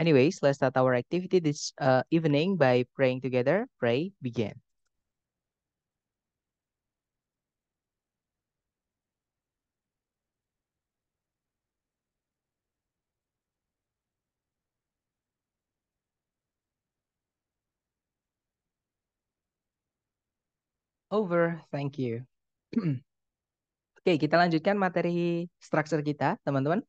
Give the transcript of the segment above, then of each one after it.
Anyways, let's start our activity this uh, evening by praying together. Pray, begin. Over, thank you. Oke, okay, kita lanjutkan materi structure kita, teman-teman.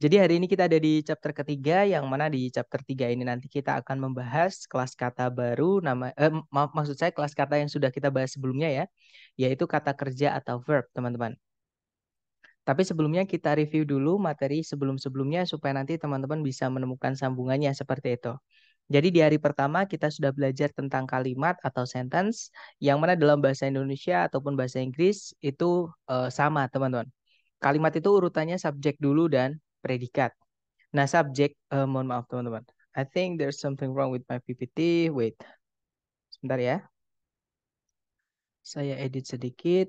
Jadi hari ini kita ada di chapter ketiga yang mana di chapter tiga ini nanti kita akan membahas kelas kata baru nama eh, maaf maksud saya kelas kata yang sudah kita bahas sebelumnya ya, yaitu kata kerja atau verb, teman-teman. Tapi sebelumnya kita review dulu materi sebelum-sebelumnya supaya nanti teman-teman bisa menemukan sambungannya seperti itu. Jadi di hari pertama kita sudah belajar tentang kalimat atau sentence yang mana dalam bahasa Indonesia ataupun bahasa Inggris itu uh, sama teman-teman. Kalimat itu urutannya subjek dulu dan predikat. Nah, subjek, uh, mohon maaf teman-teman. I think there's something wrong with my PPT. Wait, sebentar ya. Saya edit sedikit.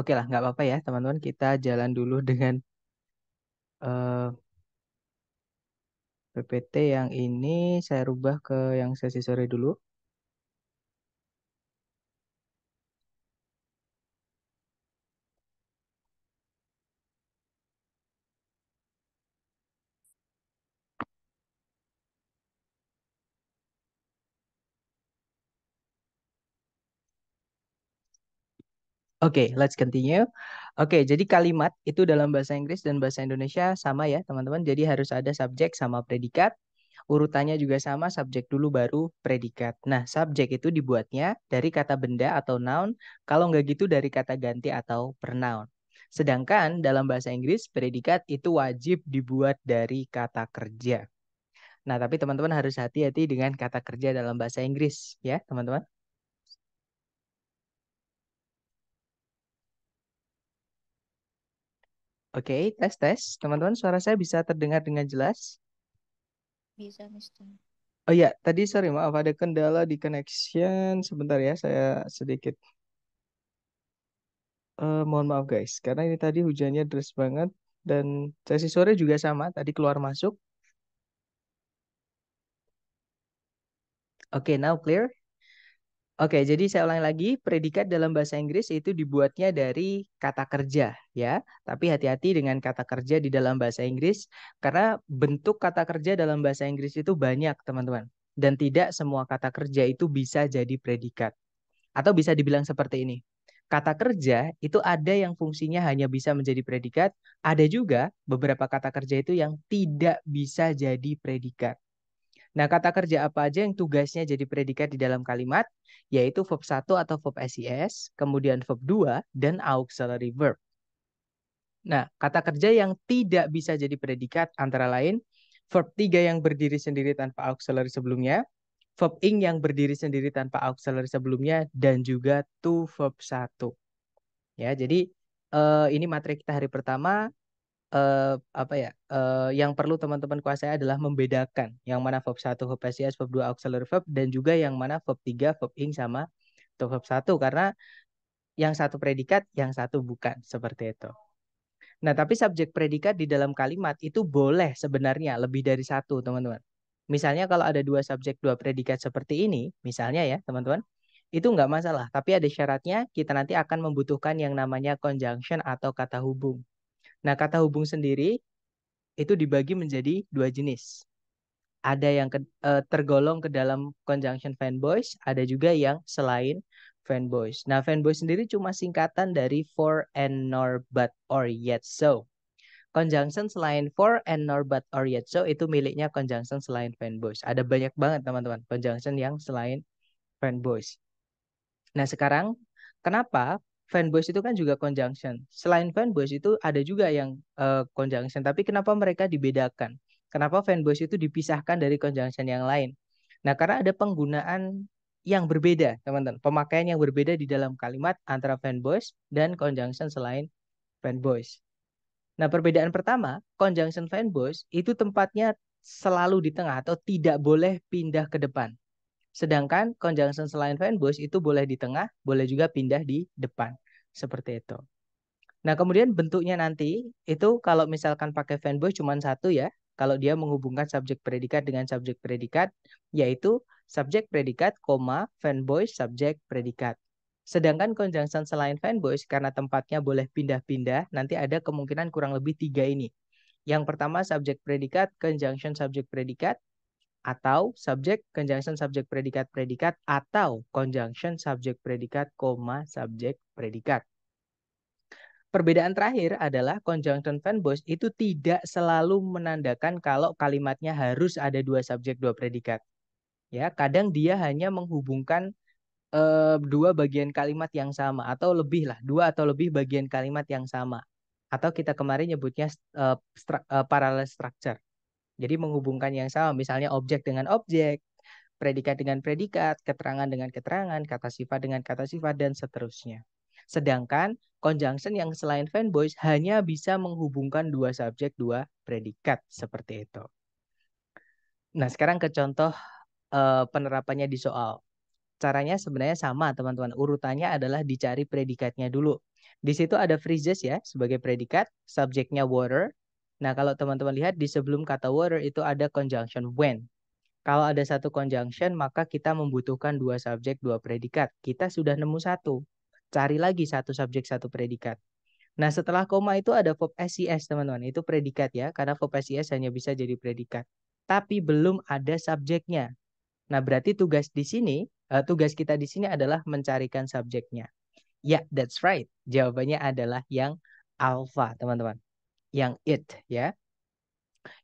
Oke lah, nggak apa-apa ya teman-teman. Kita jalan dulu dengan uh, eh, PPT yang ini. Saya rubah ke yang sesi sore dulu. Oke, okay, let's continue. Oke, okay, jadi kalimat itu dalam bahasa Inggris dan bahasa Indonesia sama ya, teman-teman. Jadi harus ada subjek sama predikat. Urutannya juga sama, subjek dulu baru predikat. Nah, subjek itu dibuatnya dari kata benda atau noun, kalau nggak gitu dari kata ganti atau pronoun. Sedangkan dalam bahasa Inggris, predikat itu wajib dibuat dari kata kerja. Nah, tapi teman-teman harus hati-hati dengan kata kerja dalam bahasa Inggris ya, teman-teman. Oke, tes tes. Teman-teman, suara saya bisa terdengar dengan jelas? Bisa, Mister. Oh iya, tadi sorry maaf ada kendala di connection. Sebentar ya, saya sedikit. Uh, mohon maaf guys, karena ini tadi hujannya deras banget dan sesi sore juga sama, tadi keluar masuk. Oke, okay, now clear? Oke, jadi saya ulangi lagi, predikat dalam bahasa Inggris itu dibuatnya dari kata kerja ya. Tapi hati-hati dengan kata kerja di dalam bahasa Inggris karena bentuk kata kerja dalam bahasa Inggris itu banyak, teman-teman. Dan tidak semua kata kerja itu bisa jadi predikat. Atau bisa dibilang seperti ini. Kata kerja itu ada yang fungsinya hanya bisa menjadi predikat, ada juga beberapa kata kerja itu yang tidak bisa jadi predikat. Nah, kata kerja apa aja yang tugasnya jadi predikat di dalam kalimat, yaitu verb 1 atau verb SIS, kemudian verb 2, dan auxiliary verb. Nah, kata kerja yang tidak bisa jadi predikat antara lain verb 3 yang berdiri sendiri tanpa auxiliary sebelumnya, verb ing yang berdiri sendiri tanpa auxiliary sebelumnya, dan juga to verb 1. Ya, jadi uh, ini materi kita hari pertama uh, apa ya uh, yang perlu teman-teman kuasai adalah membedakan yang mana verb 1 verb SIS verb 2 auxiliary verb dan juga yang mana verb 3 verb ing sama atau verb 1 karena yang satu predikat yang satu bukan seperti itu nah tapi subjek predikat di dalam kalimat itu boleh sebenarnya lebih dari satu teman-teman misalnya kalau ada dua subjek dua predikat seperti ini misalnya ya teman-teman itu nggak masalah tapi ada syaratnya kita nanti akan membutuhkan yang namanya conjunction atau kata hubung Nah, kata hubung sendiri itu dibagi menjadi dua jenis. Ada yang ke, eh, tergolong ke dalam conjunction fanboys, ada juga yang selain fanboys. Nah, fanboys sendiri cuma singkatan dari for and nor but or yet so. Conjunction selain for and nor but or yet so itu miliknya conjunction selain fanboys. Ada banyak banget teman-teman conjunction yang selain fanboys. Nah, sekarang kenapa fanboys itu kan juga conjunction. Selain fanboys itu ada juga yang uh, conjunction, tapi kenapa mereka dibedakan? Kenapa fanboys itu dipisahkan dari conjunction yang lain? Nah, karena ada penggunaan yang berbeda, teman-teman. Pemakaian yang berbeda di dalam kalimat antara fanboys dan conjunction selain fanboys. Nah, perbedaan pertama, conjunction fanboys itu tempatnya selalu di tengah atau tidak boleh pindah ke depan. Sedangkan conjunction selain fanboys itu boleh di tengah, boleh juga pindah di depan. Seperti itu. Nah, kemudian bentuknya nanti itu kalau misalkan pakai fanboys cuma satu ya, kalau dia menghubungkan subjek predikat dengan subjek predikat, yaitu subjek predikat, koma, fanboys, subjek predikat. Sedangkan conjunction selain fanboys, karena tempatnya boleh pindah-pindah, nanti ada kemungkinan kurang lebih tiga ini. Yang pertama subjek predikat, conjunction subjek predikat atau subjek conjunction subjek predikat predikat atau conjunction subjek predikat koma subjek predikat. Perbedaan terakhir adalah conjunction fanboys itu tidak selalu menandakan kalau kalimatnya harus ada dua subjek dua predikat. Ya, kadang dia hanya menghubungkan eh, dua bagian kalimat yang sama atau lebih lah, dua atau lebih bagian kalimat yang sama. Atau kita kemarin nyebutnya eh, stru eh, parallel structure jadi menghubungkan yang sama, misalnya objek dengan objek, predikat dengan predikat, keterangan dengan keterangan, kata sifat dengan kata sifat, dan seterusnya. Sedangkan conjunction yang selain fanboys hanya bisa menghubungkan dua subjek, dua predikat, seperti itu. Nah, sekarang ke contoh uh, penerapannya di soal. Caranya sebenarnya sama, teman-teman. Urutannya adalah dicari predikatnya dulu. Di situ ada phrases ya sebagai predikat, subjeknya water, Nah, kalau teman-teman lihat di sebelum kata water itu ada conjunction when. Kalau ada satu conjunction, maka kita membutuhkan dua subjek, dua predikat. Kita sudah nemu satu. Cari lagi satu subjek, satu predikat. Nah, setelah koma itu ada verb SES, teman-teman. Itu predikat ya, karena verb SES hanya bisa jadi predikat. Tapi belum ada subjeknya. Nah, berarti tugas di sini, eh, tugas kita di sini adalah mencarikan subjeknya. Ya, yeah, that's right. Jawabannya adalah yang alpha teman-teman yang it ya.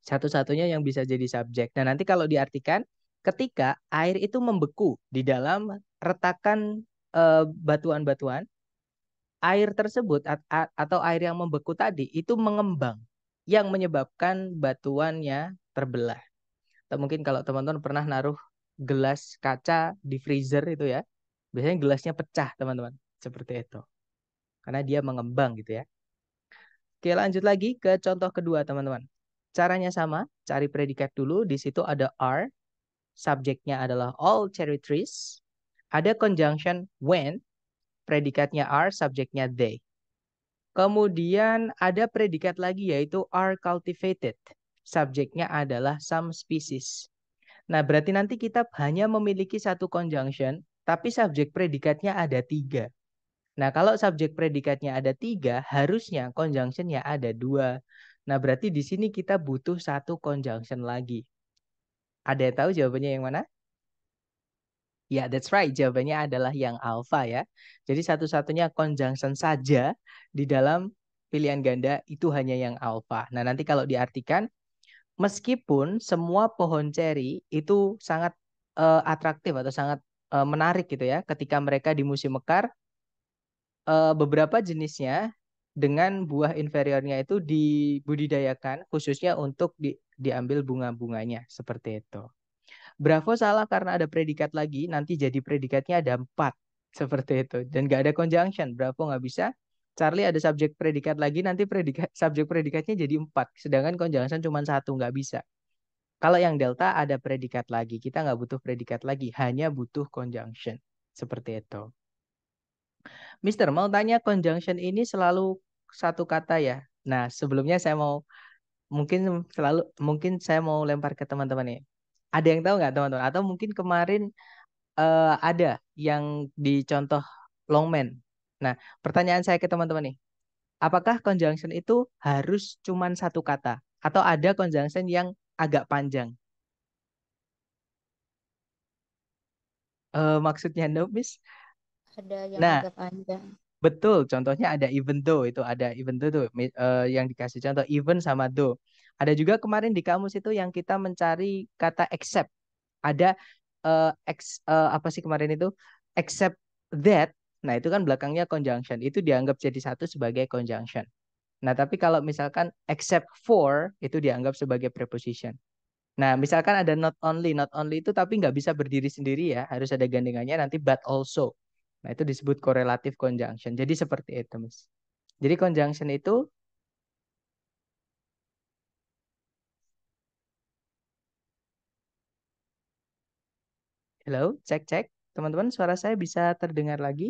Satu-satunya yang bisa jadi subjek. Nah, nanti kalau diartikan ketika air itu membeku di dalam retakan eh, batuan-batuan, uh, air tersebut atau air yang membeku tadi itu mengembang yang menyebabkan batuannya terbelah. Atau mungkin kalau teman-teman pernah naruh gelas kaca di freezer itu ya, biasanya gelasnya pecah teman-teman seperti itu karena dia mengembang gitu ya. Oke, lanjut lagi ke contoh kedua, teman-teman. Caranya sama, cari predikat dulu. Di situ ada are, subjeknya adalah all cherry trees. Ada conjunction when, predikatnya are, subjeknya they. Kemudian ada predikat lagi yaitu are cultivated. Subjeknya adalah some species. Nah, berarti nanti kita hanya memiliki satu conjunction, tapi subjek predikatnya ada tiga. Nah, kalau subjek predikatnya ada tiga, harusnya conjunctionnya ada dua. Nah, berarti di sini kita butuh satu conjunction lagi. Ada yang tahu jawabannya yang mana? Ya, that's right. Jawabannya adalah yang alpha ya. Jadi satu-satunya conjunction saja di dalam pilihan ganda itu hanya yang alpha Nah, nanti kalau diartikan meskipun semua pohon ceri itu sangat uh, atraktif atau sangat uh, menarik gitu ya ketika mereka di musim mekar uh, beberapa jenisnya dengan buah inferiornya itu dibudidayakan khususnya untuk di, diambil bunga-bunganya seperti itu. Bravo salah karena ada predikat lagi, nanti jadi predikatnya ada empat seperti itu dan nggak ada conjunction. Bravo nggak bisa. Charlie ada subjek predikat lagi, nanti predikat subjek predikatnya jadi empat, sedangkan conjunction cuma satu nggak bisa. Kalau yang delta ada predikat lagi, kita nggak butuh predikat lagi, hanya butuh conjunction seperti itu. Mister, mau tanya conjunction ini selalu satu kata ya? Nah, sebelumnya saya mau mungkin selalu mungkin saya mau lempar ke teman-teman ya. Ada yang tahu nggak teman-teman? Atau mungkin kemarin uh, ada yang dicontoh longman. Nah, pertanyaan saya ke teman-teman nih. Apakah conjunction itu harus cuma satu kata? Atau ada conjunction yang agak panjang? Uh, maksudnya no miss ada yang nah, agak panjang. Betul, contohnya ada even though itu ada even though tuh uh, yang dikasih contoh even sama though. Ada juga kemarin di kamus itu yang kita mencari kata except. Ada uh, ex uh, apa sih kemarin itu except that. Nah, itu kan belakangnya conjunction. Itu dianggap jadi satu sebagai conjunction. Nah, tapi kalau misalkan except for itu dianggap sebagai preposition. Nah, misalkan ada not only, not only itu tapi nggak bisa berdiri sendiri ya, harus ada gandengannya nanti but also. Nah, itu disebut korelatif conjunction. Jadi seperti itu, Mas. Jadi conjunction itu Halo, cek cek. Teman-teman, suara saya bisa terdengar lagi?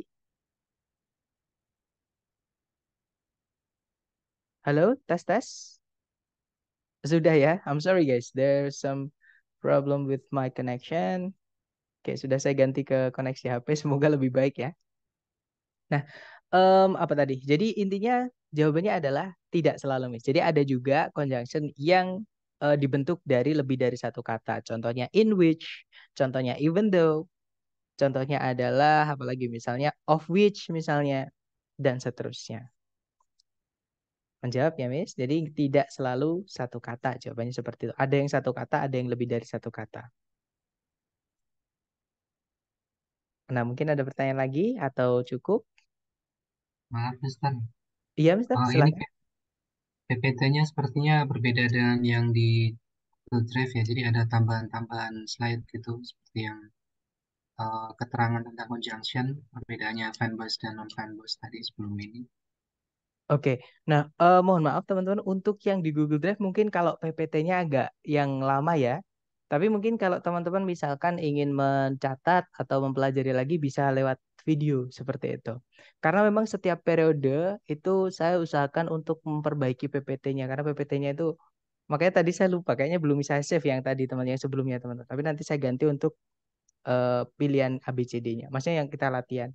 Halo, tes tes. Sudah ya. I'm sorry guys, there's some problem with my connection. Oke, sudah saya ganti ke koneksi HP. Semoga lebih baik ya. Nah, um, apa tadi? Jadi intinya jawabannya adalah tidak selalu miss. Jadi ada juga conjunction yang uh, dibentuk dari lebih dari satu kata. Contohnya in which, contohnya even though, contohnya adalah apalagi misalnya of which misalnya dan seterusnya. Menjawab ya, Miss. Jadi tidak selalu satu kata jawabannya seperti itu. Ada yang satu kata, ada yang lebih dari satu kata. Nah, mungkin ada pertanyaan lagi atau cukup? Maaf, Mister. Iya, Mister, Oh, ini PPT-nya sepertinya berbeda dengan yang di Google Drive ya. Jadi ada tambahan-tambahan slide gitu seperti yang uh, keterangan tentang conjunction, perbedaannya fanbase dan non fanbase tadi sebelum ini. Oke, nah uh, mohon maaf teman-teman untuk yang di Google Drive mungkin kalau PPT-nya agak yang lama ya, tapi mungkin kalau teman-teman misalkan ingin mencatat atau mempelajari lagi bisa lewat video seperti itu. Karena memang setiap periode itu saya usahakan untuk memperbaiki PPT-nya karena PPT-nya itu makanya tadi saya lupa kayaknya belum bisa save yang tadi teman yang sebelumnya teman-teman. Tapi nanti saya ganti untuk uh, pilihan ABCD-nya. Maksudnya yang kita latihan.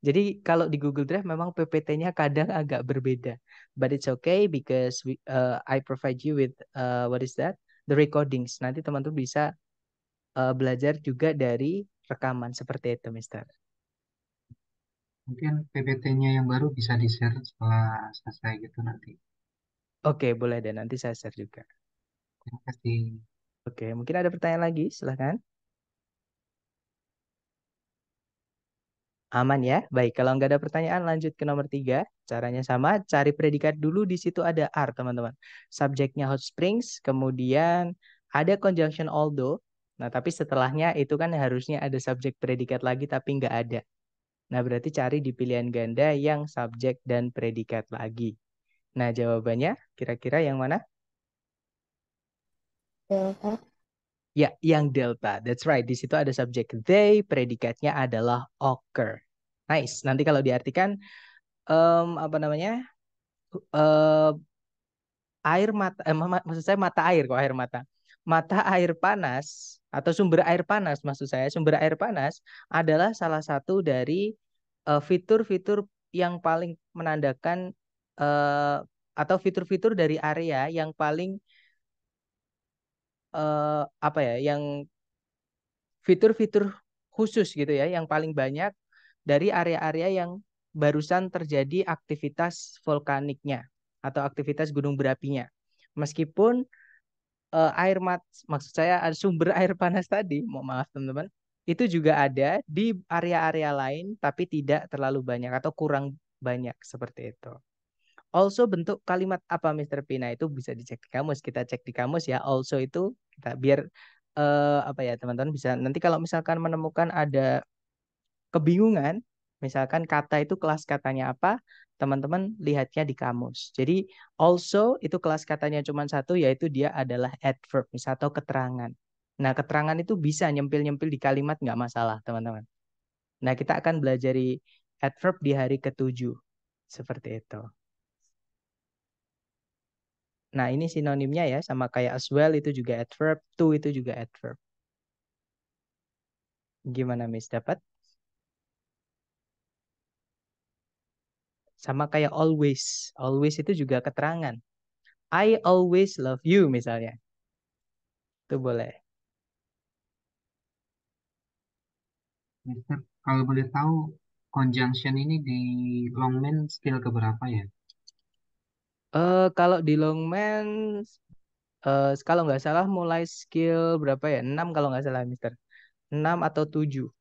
Jadi kalau di Google Drive memang PPT-nya kadang agak berbeda. But it's okay because we, uh, I provide you with uh, what is that? the recordings. Nanti teman-teman bisa uh, belajar juga dari rekaman seperti itu, Mister. Mungkin PPT-nya yang baru bisa di-share setelah selesai gitu nanti. Oke, boleh deh. Nanti saya share juga. Terima kasih. Oke, mungkin ada pertanyaan lagi, silahkan. Aman ya? Baik, kalau nggak ada pertanyaan lanjut ke nomor tiga. Caranya sama, cari predikat dulu di situ ada are teman-teman. Subjeknya hot springs, kemudian ada conjunction although. Nah, tapi setelahnya itu kan harusnya ada subjek predikat lagi tapi nggak ada. Nah, berarti cari di pilihan ganda yang subjek dan predikat lagi. Nah, jawabannya kira-kira yang mana? Delta. Ya, yang delta. That's right. Di situ ada subjek they, predikatnya adalah occur. Nice. Nanti kalau diartikan um, apa namanya? Uh, air mata eh, maksud saya mata air kok air mata. Mata air panas atau sumber air panas maksud saya, sumber air panas adalah salah satu dari eh, fitur-fitur uh, yang paling menandakan uh, atau fitur-fitur dari area yang paling uh, apa ya, yang fitur-fitur khusus gitu ya yang paling banyak dari area-area yang barusan terjadi aktivitas vulkaniknya atau aktivitas gunung berapinya. Meskipun uh, air mat maksud saya sumber air panas tadi, mau maaf teman-teman, itu juga ada di area-area lain tapi tidak terlalu banyak atau kurang banyak seperti itu. Also bentuk kalimat apa Mr. Pina itu bisa dicek di kamus. Kita cek di kamus ya. Also itu kita biar eh, apa ya teman-teman bisa nanti kalau misalkan menemukan ada kebingungan, misalkan kata itu kelas katanya apa, teman-teman lihatnya di kamus. Jadi also itu kelas katanya cuma satu yaitu dia adalah adverb misal atau keterangan. Nah keterangan itu bisa nyempil-nyempil di kalimat nggak masalah teman-teman. Nah kita akan belajar adverb di hari ketujuh seperti itu. Nah ini sinonimnya ya sama kayak as well itu juga adverb, to itu juga adverb. Gimana Miss dapat? Sama kayak always. Always itu juga keterangan. I always love you misalnya. Itu boleh. Mister, kalau boleh tahu conjunction ini di Longman skill berapa ya? Uh, kalau di Longman uh, kalau nggak salah mulai skill berapa ya? 6 kalau nggak salah Mister. 6 atau 7.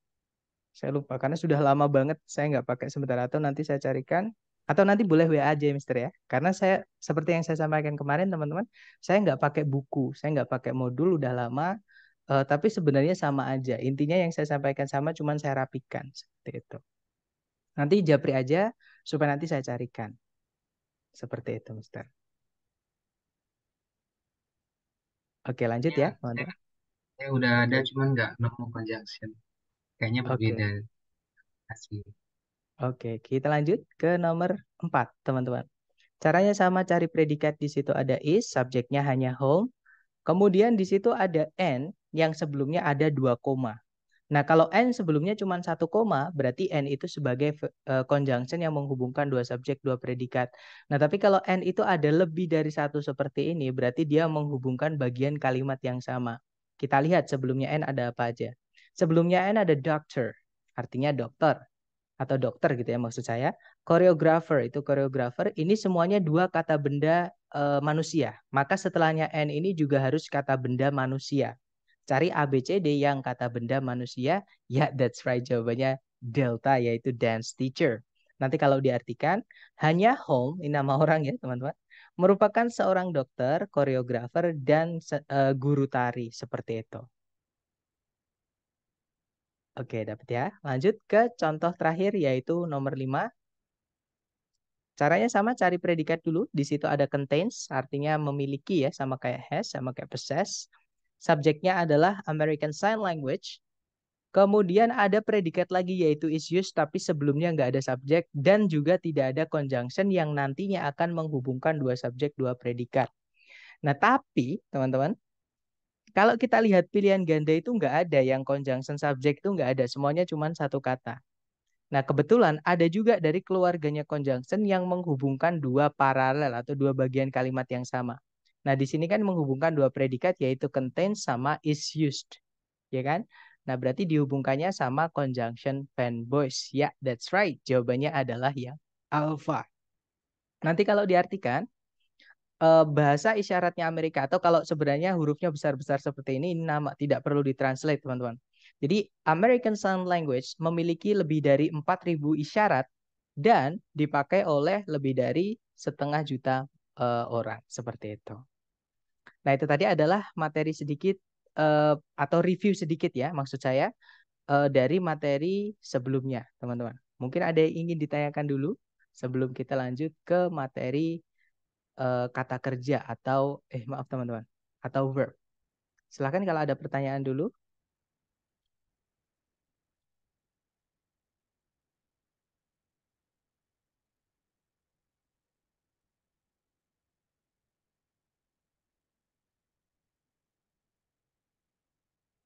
Saya lupa karena sudah lama banget saya nggak pakai sebentar atau nanti saya carikan atau nanti boleh WA aja Mister ya karena saya seperti yang saya sampaikan kemarin teman-teman saya nggak pakai buku saya nggak pakai modul udah lama uh, tapi sebenarnya sama aja intinya yang saya sampaikan sama cuman saya rapikan seperti itu nanti japri aja supaya nanti saya carikan seperti itu Mister oke lanjut ya, ya teman saya udah ada cuman nggak nemu conjunction kayaknya berbeda okay. kasih Oke, kita lanjut ke nomor 4, teman-teman. Caranya sama cari predikat di situ ada is, subjeknya hanya home. Kemudian di situ ada n yang sebelumnya ada dua koma. Nah, kalau n sebelumnya cuma satu koma, berarti n itu sebagai eh, conjunction yang menghubungkan dua subjek, dua predikat. Nah, tapi kalau n itu ada lebih dari satu seperti ini, berarti dia menghubungkan bagian kalimat yang sama. Kita lihat sebelumnya n ada apa aja. Sebelumnya n ada doctor, artinya dokter atau dokter gitu ya maksud saya. Choreographer itu choreographer ini semuanya dua kata benda e, manusia. Maka setelahnya n ini juga harus kata benda manusia. Cari a b c d yang kata benda manusia. Ya, that's right jawabannya delta yaitu dance teacher. Nanti kalau diartikan hanya home ini nama orang ya teman-teman merupakan seorang dokter, koreografer, dan e, guru tari seperti itu. Oke, dapat ya. Lanjut ke contoh terakhir yaitu nomor 5. Caranya sama, cari predikat dulu. Di situ ada contains, artinya memiliki ya, sama kayak has, sama kayak possess. Subjeknya adalah American Sign Language. Kemudian ada predikat lagi yaitu is used tapi sebelumnya nggak ada subjek dan juga tidak ada conjunction yang nantinya akan menghubungkan dua subjek dua predikat. Nah tapi teman-teman kalau kita lihat pilihan ganda itu nggak ada yang conjunction subject itu nggak ada, semuanya cuma satu kata. Nah, kebetulan ada juga dari keluarganya conjunction yang menghubungkan dua paralel atau dua bagian kalimat yang sama. Nah, di sini kan menghubungkan dua predikat yaitu contains sama is used. Ya kan? Nah, berarti dihubungkannya sama conjunction fanboys. Ya, yeah, that's right. Jawabannya adalah yang alpha. Nanti kalau diartikan, Eh, bahasa isyaratnya Amerika atau kalau sebenarnya hurufnya besar-besar seperti ini, ini nama tidak perlu ditranslate, teman-teman. Jadi American Sign Language memiliki lebih dari 4.000 isyarat dan dipakai oleh lebih dari setengah juta uh, orang seperti itu. Nah itu tadi adalah materi sedikit uh, atau review sedikit ya maksud saya uh, dari materi sebelumnya teman-teman. Mungkin ada yang ingin ditanyakan dulu sebelum kita lanjut ke materi uh, kata kerja atau eh maaf teman-teman atau verb. Silahkan kalau ada pertanyaan dulu.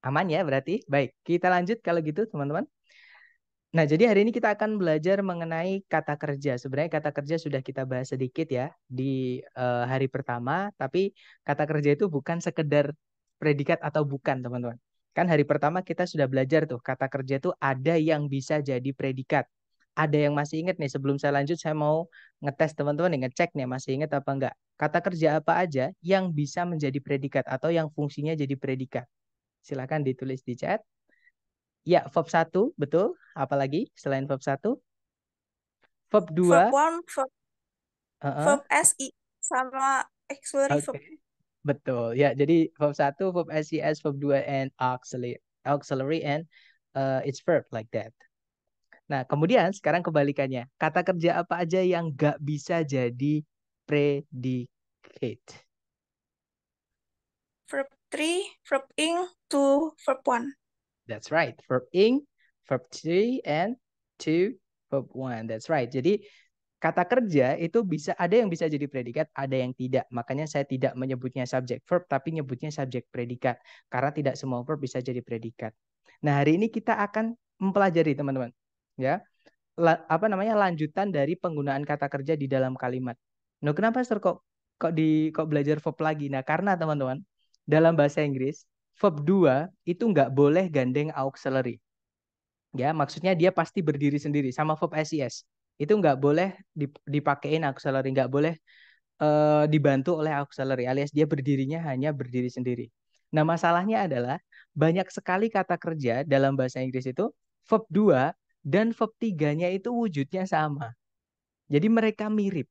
Aman ya berarti? Baik, kita lanjut kalau gitu teman-teman. Nah, jadi hari ini kita akan belajar mengenai kata kerja. Sebenarnya kata kerja sudah kita bahas sedikit ya di uh, hari pertama, tapi kata kerja itu bukan sekedar predikat atau bukan, teman-teman. Kan hari pertama kita sudah belajar tuh, kata kerja itu ada yang bisa jadi predikat. Ada yang masih ingat nih, sebelum saya lanjut saya mau ngetes teman-teman nih, ngecek nih masih ingat apa enggak. Kata kerja apa aja yang bisa menjadi predikat atau yang fungsinya jadi predikat. Silahkan ditulis di chat. Ya, verb 1, betul. Apalagi selain verb 1? Verb 2. Verb 1, verb, uh -uh. verb SI sama auxiliary okay. verb. Betul. Ya, jadi verb 1, verb SES, verb 2 and auxiliary auxiliary and uh, its verb like that. Nah, kemudian sekarang kebalikannya. Kata kerja apa aja yang gak bisa jadi predicate? Verb 3, verb ing, to verb 1. That's right. Verb in, verb three, and to, verb one. That's right. Jadi kata kerja itu bisa ada yang bisa jadi predikat, ada yang tidak. Makanya saya tidak menyebutnya subject verb tapi nyebutnya subjek predikat karena tidak semua verb bisa jadi predikat. Nah, hari ini kita akan mempelajari teman-teman ya. La, apa namanya lanjutan dari penggunaan kata kerja di dalam kalimat. Nah, kenapa Sir kok kok di kok belajar verb lagi? Nah, karena teman-teman dalam bahasa Inggris verb 2 itu nggak boleh gandeng auxiliary. Ya, maksudnya dia pasti berdiri sendiri sama verb SES. Itu nggak boleh dipakein auxiliary, nggak boleh uh, dibantu oleh auxiliary alias dia berdirinya hanya berdiri sendiri. Nah, masalahnya adalah banyak sekali kata kerja dalam bahasa Inggris itu verb 2 dan verb 3-nya itu wujudnya sama. Jadi mereka mirip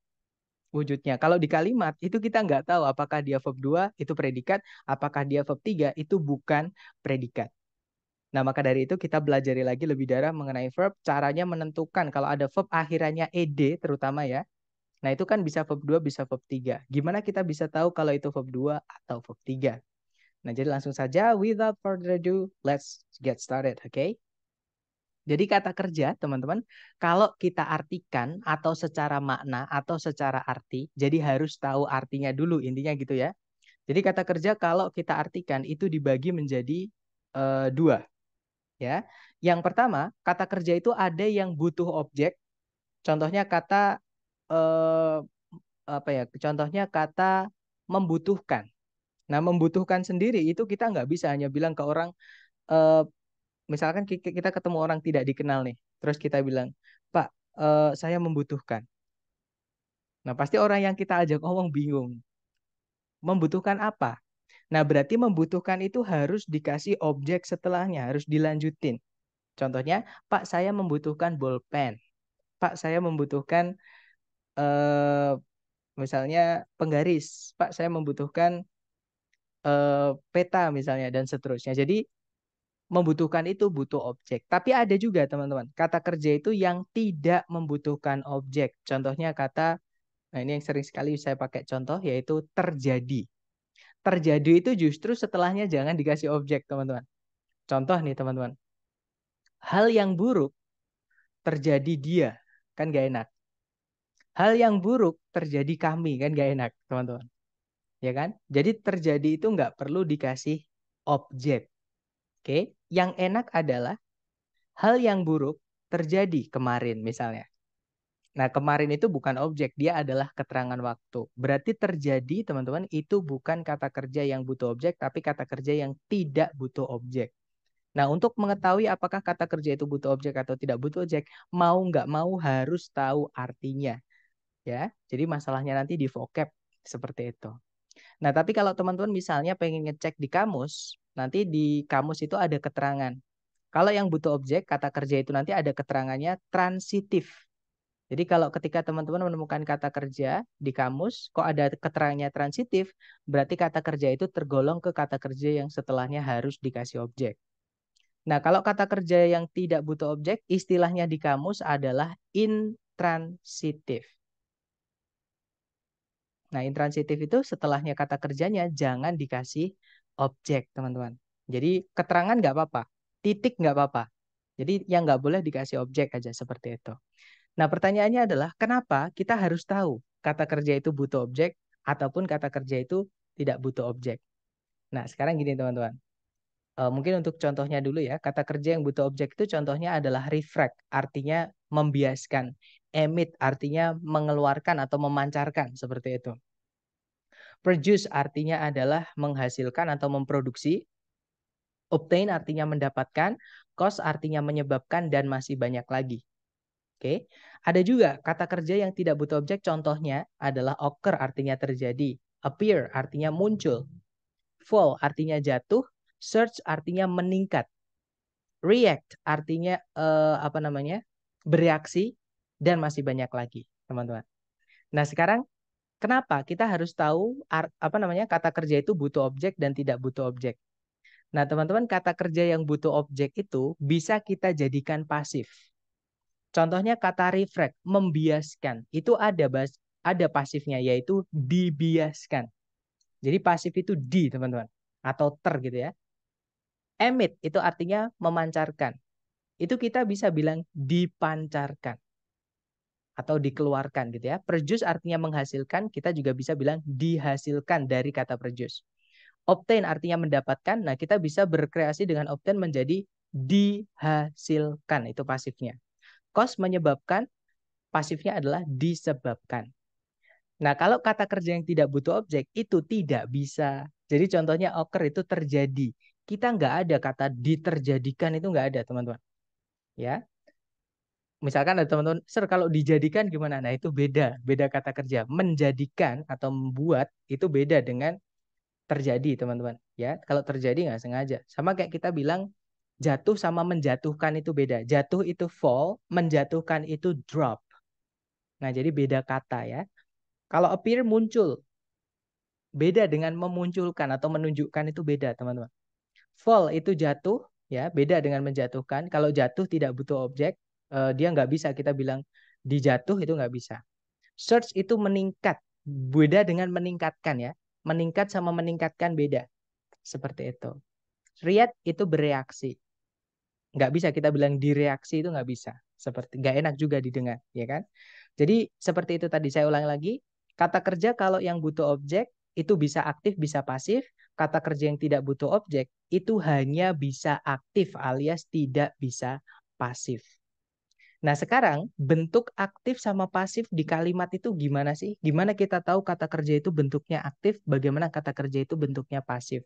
wujudnya. Kalau di kalimat itu kita nggak tahu apakah dia verb 2 itu predikat, apakah dia verb 3 itu bukan predikat. Nah, maka dari itu kita belajar lagi lebih darah mengenai verb, caranya menentukan kalau ada verb akhirannya ed terutama ya. Nah, itu kan bisa verb 2, bisa verb 3. Gimana kita bisa tahu kalau itu verb 2 atau verb 3? Nah, jadi langsung saja without further ado, let's get started, oke? Okay? Jadi kata kerja, teman-teman, kalau kita artikan atau secara makna atau secara arti, jadi harus tahu artinya dulu intinya gitu ya. Jadi kata kerja kalau kita artikan itu dibagi menjadi e, dua, ya. Yang pertama, kata kerja itu ada yang butuh objek. Contohnya kata e, apa ya? Contohnya kata membutuhkan. Nah, membutuhkan sendiri itu kita nggak bisa hanya bilang ke orang Uh, misalkan kita ketemu orang tidak dikenal nih, terus kita bilang, Pak, uh, saya membutuhkan. Nah pasti orang yang kita ajak ngomong bingung. Membutuhkan apa? Nah berarti membutuhkan itu harus dikasih objek setelahnya, harus dilanjutin. Contohnya, Pak saya membutuhkan bolpen. Pak saya membutuhkan uh, misalnya penggaris. Pak saya membutuhkan uh, peta misalnya dan seterusnya. Jadi membutuhkan itu butuh objek. Tapi ada juga teman-teman, kata kerja itu yang tidak membutuhkan objek. Contohnya kata, nah ini yang sering sekali saya pakai contoh, yaitu terjadi. Terjadi itu justru setelahnya jangan dikasih objek, teman-teman. Contoh nih, teman-teman. Hal yang buruk terjadi dia, kan gak enak. Hal yang buruk terjadi kami, kan gak enak, teman-teman. Ya kan? Jadi terjadi itu nggak perlu dikasih objek Oke, yang enak adalah hal yang buruk terjadi kemarin misalnya. Nah, kemarin itu bukan objek, dia adalah keterangan waktu. Berarti terjadi, teman-teman, itu bukan kata kerja yang butuh objek, tapi kata kerja yang tidak butuh objek. Nah, untuk mengetahui apakah kata kerja itu butuh objek atau tidak butuh objek, mau nggak mau harus tahu artinya. ya. Jadi masalahnya nanti di vocab seperti itu. Nah, tapi kalau teman-teman misalnya pengen ngecek di kamus, nanti di kamus itu ada keterangan. Kalau yang butuh objek, kata kerja itu nanti ada keterangannya transitif. Jadi kalau ketika teman-teman menemukan kata kerja di kamus, kok ada keterangannya transitif, berarti kata kerja itu tergolong ke kata kerja yang setelahnya harus dikasih objek. Nah, kalau kata kerja yang tidak butuh objek, istilahnya di kamus adalah intransitif. Nah, intransitif itu setelahnya kata kerjanya jangan dikasih objek, teman-teman. Jadi keterangan nggak apa-apa, titik nggak apa-apa. Jadi yang nggak boleh dikasih objek aja seperti itu. Nah, pertanyaannya adalah kenapa kita harus tahu kata kerja itu butuh objek ataupun kata kerja itu tidak butuh objek. Nah, sekarang gini teman-teman. E, mungkin untuk contohnya dulu ya, kata kerja yang butuh objek itu contohnya adalah refract, artinya membiaskan. Emit artinya mengeluarkan atau memancarkan seperti itu. Produce artinya adalah menghasilkan atau memproduksi. Obtain artinya mendapatkan. cost artinya menyebabkan dan masih banyak lagi. Oke. Okay. Ada juga kata kerja yang tidak butuh objek contohnya adalah occur artinya terjadi, appear artinya muncul, fall artinya jatuh, search artinya meningkat. React artinya uh, apa namanya? bereaksi dan masih banyak lagi, teman-teman. Nah, sekarang Kenapa? Kita harus tahu apa namanya kata kerja itu butuh objek dan tidak butuh objek. Nah, teman-teman, kata kerja yang butuh objek itu bisa kita jadikan pasif. Contohnya kata refract, membiaskan. Itu ada bas ada pasifnya yaitu dibiaskan. Jadi pasif itu di, teman-teman, atau ter gitu ya. Emit itu artinya memancarkan. Itu kita bisa bilang dipancarkan atau dikeluarkan gitu ya. Produce artinya menghasilkan, kita juga bisa bilang dihasilkan dari kata produce. Obtain artinya mendapatkan. Nah, kita bisa berkreasi dengan obtain menjadi dihasilkan itu pasifnya. cost menyebabkan, pasifnya adalah disebabkan. Nah, kalau kata kerja yang tidak butuh objek itu tidak bisa. Jadi contohnya occur itu terjadi. Kita nggak ada kata diterjadikan itu nggak ada teman-teman. Ya, misalkan ada teman-teman, ser kalau dijadikan gimana?" Nah, itu beda, beda kata kerja. Menjadikan atau membuat itu beda dengan terjadi, teman-teman. Ya, kalau terjadi nggak sengaja. Sama kayak kita bilang jatuh sama menjatuhkan itu beda. Jatuh itu fall, menjatuhkan itu drop. Nah, jadi beda kata ya. Kalau appear muncul, beda dengan memunculkan atau menunjukkan itu beda, teman-teman. Fall itu jatuh, ya, beda dengan menjatuhkan. Kalau jatuh tidak butuh objek, uh, dia nggak bisa kita bilang dijatuh itu nggak bisa. Search itu meningkat, beda dengan meningkatkan ya. Meningkat sama meningkatkan beda. Seperti itu. React itu bereaksi. Nggak bisa kita bilang direaksi itu nggak bisa. Seperti nggak enak juga didengar, ya kan? Jadi seperti itu tadi saya ulang lagi. Kata kerja kalau yang butuh objek itu bisa aktif, bisa pasif. Kata kerja yang tidak butuh objek itu hanya bisa aktif alias tidak bisa pasif. Nah, sekarang bentuk aktif sama pasif di kalimat itu gimana sih? Gimana kita tahu kata kerja itu bentuknya aktif, bagaimana kata kerja itu bentuknya pasif?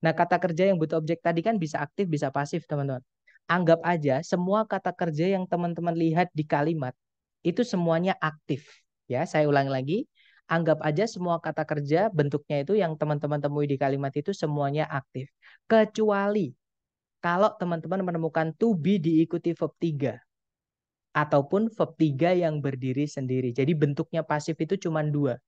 Nah, kata kerja yang butuh objek tadi kan bisa aktif, bisa pasif, teman-teman. Anggap aja semua kata kerja yang teman-teman lihat di kalimat itu semuanya aktif. Ya, saya ulangi lagi. Anggap aja semua kata kerja bentuknya itu yang teman-teman temui di kalimat itu semuanya aktif. Kecuali kalau teman-teman menemukan to be diikuti verb 3 ataupun verb 3 yang berdiri sendiri. Jadi bentuknya pasif itu cuma dua.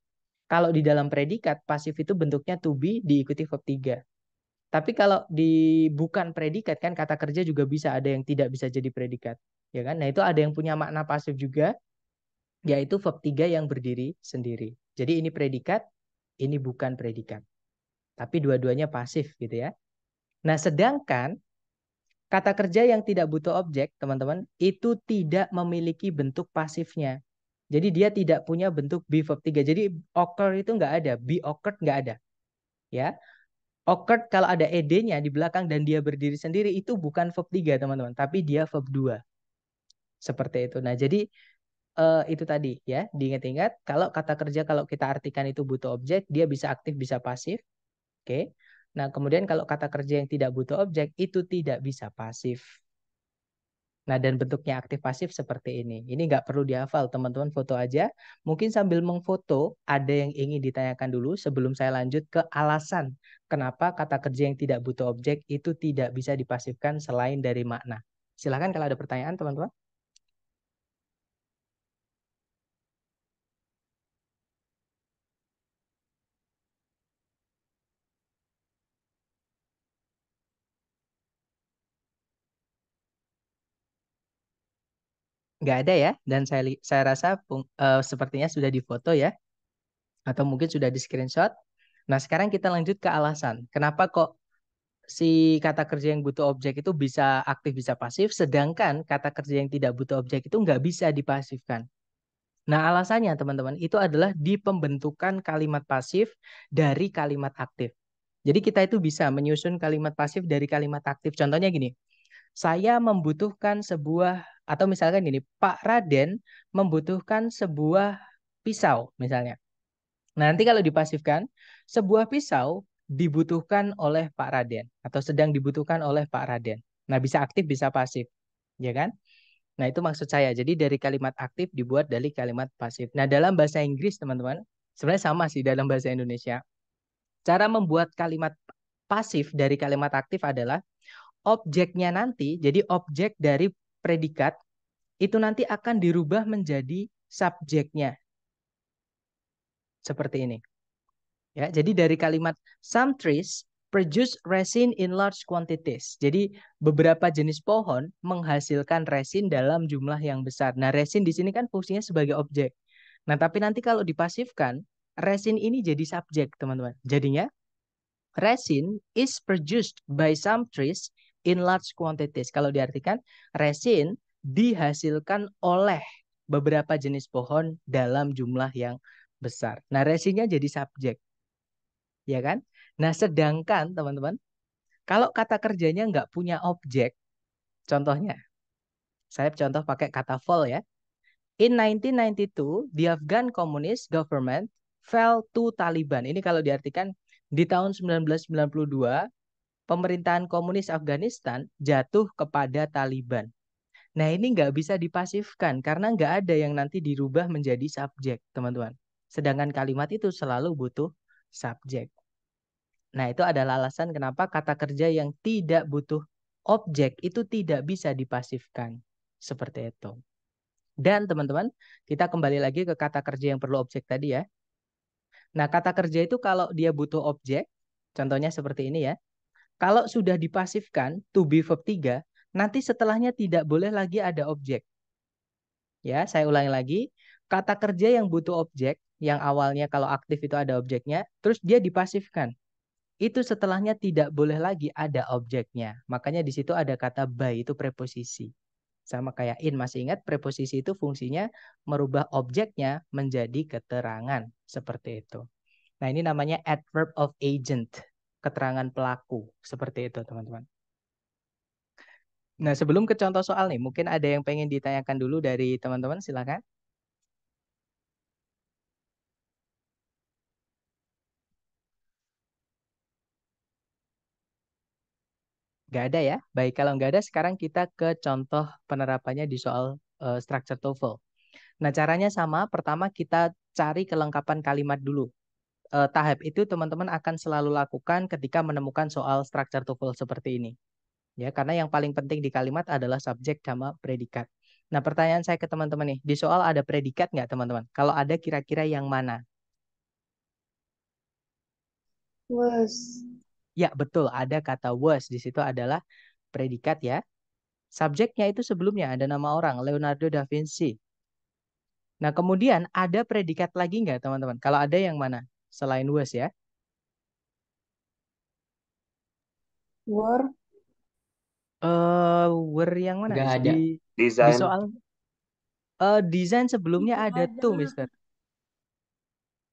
Kalau di dalam predikat, pasif itu bentuknya to be diikuti verb 3. Tapi kalau di bukan predikat kan kata kerja juga bisa ada yang tidak bisa jadi predikat, ya kan? Nah, itu ada yang punya makna pasif juga yaitu verb 3 yang berdiri sendiri. Jadi ini predikat, ini bukan predikat. Tapi dua-duanya pasif gitu ya. Nah, sedangkan Kata kerja yang tidak butuh objek, teman-teman, itu tidak memiliki bentuk pasifnya. Jadi dia tidak punya bentuk be verb 3. Jadi occur itu nggak ada, be occurred nggak ada. Ya. Occurred kalau ada ed-nya di belakang dan dia berdiri sendiri itu bukan verb 3, teman-teman, tapi dia verb 2. Seperti itu. Nah, jadi uh, itu tadi ya, diingat-ingat kalau kata kerja kalau kita artikan itu butuh objek, dia bisa aktif, bisa pasif. Oke. Okay. Nah, kemudian kalau kata kerja yang tidak butuh objek itu tidak bisa pasif. Nah, dan bentuknya aktif pasif seperti ini. Ini nggak perlu dihafal, teman-teman foto aja. Mungkin sambil mengfoto, ada yang ingin ditanyakan dulu sebelum saya lanjut ke alasan kenapa kata kerja yang tidak butuh objek itu tidak bisa dipasifkan selain dari makna. Silahkan kalau ada pertanyaan, teman-teman. nggak ada ya dan saya saya rasa uh, sepertinya sudah difoto ya atau mungkin sudah di screenshot. Nah sekarang kita lanjut ke alasan kenapa kok si kata kerja yang butuh objek itu bisa aktif bisa pasif, sedangkan kata kerja yang tidak butuh objek itu nggak bisa dipasifkan. Nah alasannya teman-teman itu adalah di pembentukan kalimat pasif dari kalimat aktif. Jadi kita itu bisa menyusun kalimat pasif dari kalimat aktif. Contohnya gini, saya membutuhkan sebuah atau misalkan ini Pak Raden membutuhkan sebuah pisau misalnya. Nah, nanti kalau dipasifkan, sebuah pisau dibutuhkan oleh Pak Raden atau sedang dibutuhkan oleh Pak Raden. Nah, bisa aktif bisa pasif, ya kan? Nah, itu maksud saya. Jadi dari kalimat aktif dibuat dari kalimat pasif. Nah, dalam bahasa Inggris, teman-teman, sebenarnya sama sih dalam bahasa Indonesia. Cara membuat kalimat pasif dari kalimat aktif adalah objeknya nanti, jadi objek dari predikat itu nanti akan dirubah menjadi subjeknya. Seperti ini. Ya, jadi dari kalimat some trees produce resin in large quantities. Jadi beberapa jenis pohon menghasilkan resin dalam jumlah yang besar. Nah, resin di sini kan fungsinya sebagai objek. Nah, tapi nanti kalau dipasifkan, resin ini jadi subjek, teman-teman. Jadinya resin is produced by some trees in large quantities. Kalau diartikan, resin dihasilkan oleh beberapa jenis pohon dalam jumlah yang besar. Nah, resinnya jadi subjek. Ya kan? Nah, sedangkan teman-teman, kalau kata kerjanya nggak punya objek, contohnya, saya contoh pakai kata fall ya. In 1992, the Afghan Communist government fell to Taliban. Ini kalau diartikan di tahun 1992 pemerintahan komunis Afghanistan jatuh kepada Taliban. Nah ini nggak bisa dipasifkan karena nggak ada yang nanti dirubah menjadi subjek, teman-teman. Sedangkan kalimat itu selalu butuh subjek. Nah itu adalah alasan kenapa kata kerja yang tidak butuh objek itu tidak bisa dipasifkan. Seperti itu. Dan teman-teman, kita kembali lagi ke kata kerja yang perlu objek tadi ya. Nah kata kerja itu kalau dia butuh objek, contohnya seperti ini ya. Kalau sudah dipasifkan to be verb 3, nanti setelahnya tidak boleh lagi ada objek. Ya, saya ulangi lagi. Kata kerja yang butuh objek, yang awalnya kalau aktif itu ada objeknya, terus dia dipasifkan. Itu setelahnya tidak boleh lagi ada objeknya. Makanya di situ ada kata by, itu preposisi. Sama kayak in, masih ingat preposisi itu fungsinya merubah objeknya menjadi keterangan. Seperti itu. Nah ini namanya adverb of agent keterangan pelaku. Seperti itu, teman-teman. Nah, sebelum ke contoh soal nih, mungkin ada yang pengen ditanyakan dulu dari teman-teman, silakan. Gak ada ya? Baik, kalau nggak ada, sekarang kita ke contoh penerapannya di soal uh, structure TOEFL. Nah, caranya sama. Pertama, kita cari kelengkapan kalimat dulu uh, tahap itu teman-teman akan selalu lakukan ketika menemukan soal structure tuple seperti ini. Ya, karena yang paling penting di kalimat adalah subjek sama predikat. Nah, pertanyaan saya ke teman-teman nih, di soal ada predikat nggak teman-teman? Kalau ada kira-kira yang mana? Was. Ya, betul. Ada kata was. Di situ adalah predikat ya. Subjeknya itu sebelumnya ada nama orang, Leonardo da Vinci. Nah, kemudian ada predikat lagi nggak teman-teman? Kalau ada yang mana? selain was ya? War. Eh, uh, war yang mana? Gak ada. Di, design. Di soal uh, eh, desain sebelumnya Gak ada, tuh, Mister.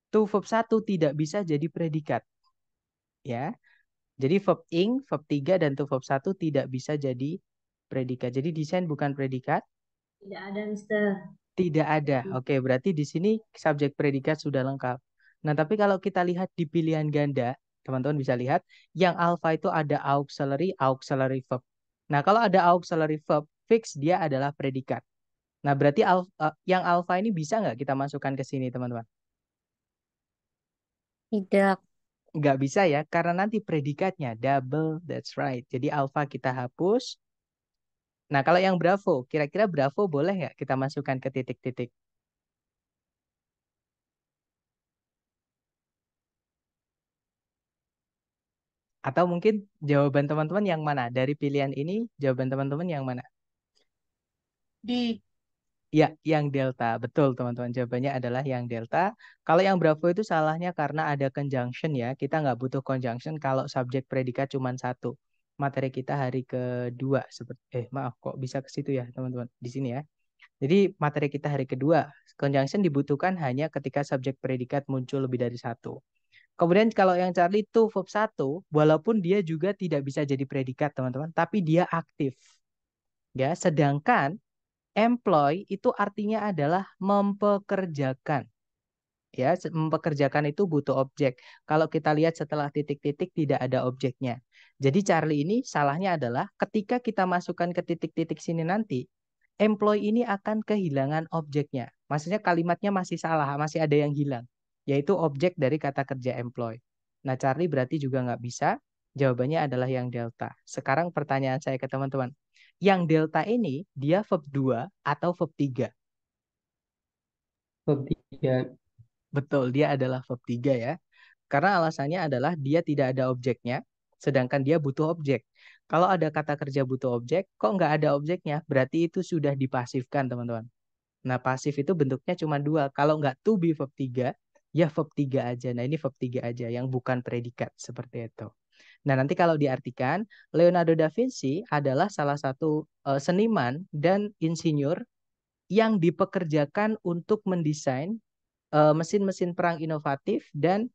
Tuh verb satu tidak bisa jadi predikat. Ya. Jadi verb ing, verb tiga dan tuh verb satu tidak bisa jadi predikat. Jadi desain bukan predikat? Tidak ada, Mister. Tidak ada. Hmm. Oke, okay, berarti di sini subjek predikat sudah lengkap. Nah, tapi kalau kita lihat di pilihan ganda, teman-teman bisa lihat yang alpha itu ada auxiliary, auxiliary verb. Nah, kalau ada auxiliary verb fix dia adalah predikat. Nah, berarti alpha, eh, yang alpha ini bisa nggak kita masukkan ke sini, teman-teman? Tidak. Nggak bisa ya, karena nanti predikatnya double, that's right. Jadi alpha kita hapus. Nah, kalau yang bravo, kira-kira bravo boleh nggak kita masukkan ke titik-titik? Atau mungkin jawaban teman-teman yang mana? Dari pilihan ini, jawaban teman-teman yang mana? D. Ya, yang delta. Betul, teman-teman. Jawabannya adalah yang delta. Kalau yang bravo itu salahnya karena ada conjunction ya. Kita nggak butuh conjunction kalau subjek predikat cuma satu. Materi kita hari kedua. Seperti, eh, maaf, kok bisa ke situ ya, teman-teman. Di sini ya. Jadi materi kita hari kedua. Conjunction dibutuhkan hanya ketika subjek predikat muncul lebih dari satu. Kemudian kalau yang Charlie itu verb 1, walaupun dia juga tidak bisa jadi predikat, teman-teman, tapi dia aktif. Ya, sedangkan employ itu artinya adalah mempekerjakan. Ya, mempekerjakan itu butuh objek. Kalau kita lihat setelah titik-titik tidak ada objeknya. Jadi Charlie ini salahnya adalah ketika kita masukkan ke titik-titik sini nanti, employ ini akan kehilangan objeknya. Maksudnya kalimatnya masih salah, masih ada yang hilang yaitu objek dari kata kerja employ. Nah, Charlie berarti juga nggak bisa. Jawabannya adalah yang delta. Sekarang pertanyaan saya ke teman-teman. Yang delta ini, dia verb 2 atau verb 3? Verb 3. Betul, dia adalah verb 3 ya. Karena alasannya adalah dia tidak ada objeknya, sedangkan dia butuh objek. Kalau ada kata kerja butuh objek, kok nggak ada objeknya? Berarti itu sudah dipasifkan, teman-teman. Nah, pasif itu bentuknya cuma dua. Kalau nggak to be verb 3, ya verb 3 aja. Nah, ini verb 3 aja yang bukan predikat seperti itu. Nah, nanti kalau diartikan, Leonardo da Vinci adalah salah satu uh, seniman dan insinyur yang dipekerjakan untuk mendesain eh, mesin-mesin uh, perang inovatif dan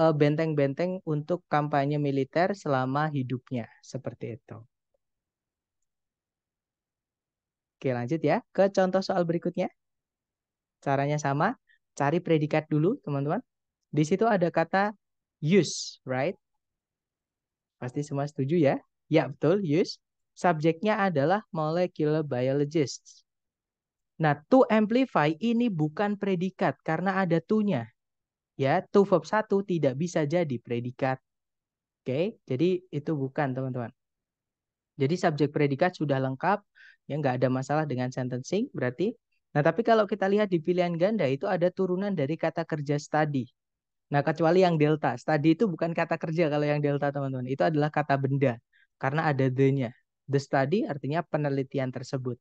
eh, benteng-benteng uh, benteng -benteng untuk kampanye militer selama hidupnya, seperti itu. Oke, lanjut ya ke contoh soal berikutnya. Caranya sama, Cari predikat dulu, teman-teman. Di situ ada kata use, right? Pasti semua setuju ya? Ya, betul, use. Subjeknya adalah molecular biologist. Nah, to amplify ini bukan predikat karena ada to-nya. Ya, to verb 1 tidak bisa jadi predikat. Oke, jadi itu bukan, teman-teman. Jadi subjek predikat sudah lengkap, ya nggak ada masalah dengan sentencing, berarti Nah, tapi kalau kita lihat di pilihan ganda itu ada turunan dari kata kerja study. Nah, kecuali yang delta. Study itu bukan kata kerja kalau yang delta, teman-teman. Itu adalah kata benda karena ada the-nya. The study artinya penelitian tersebut.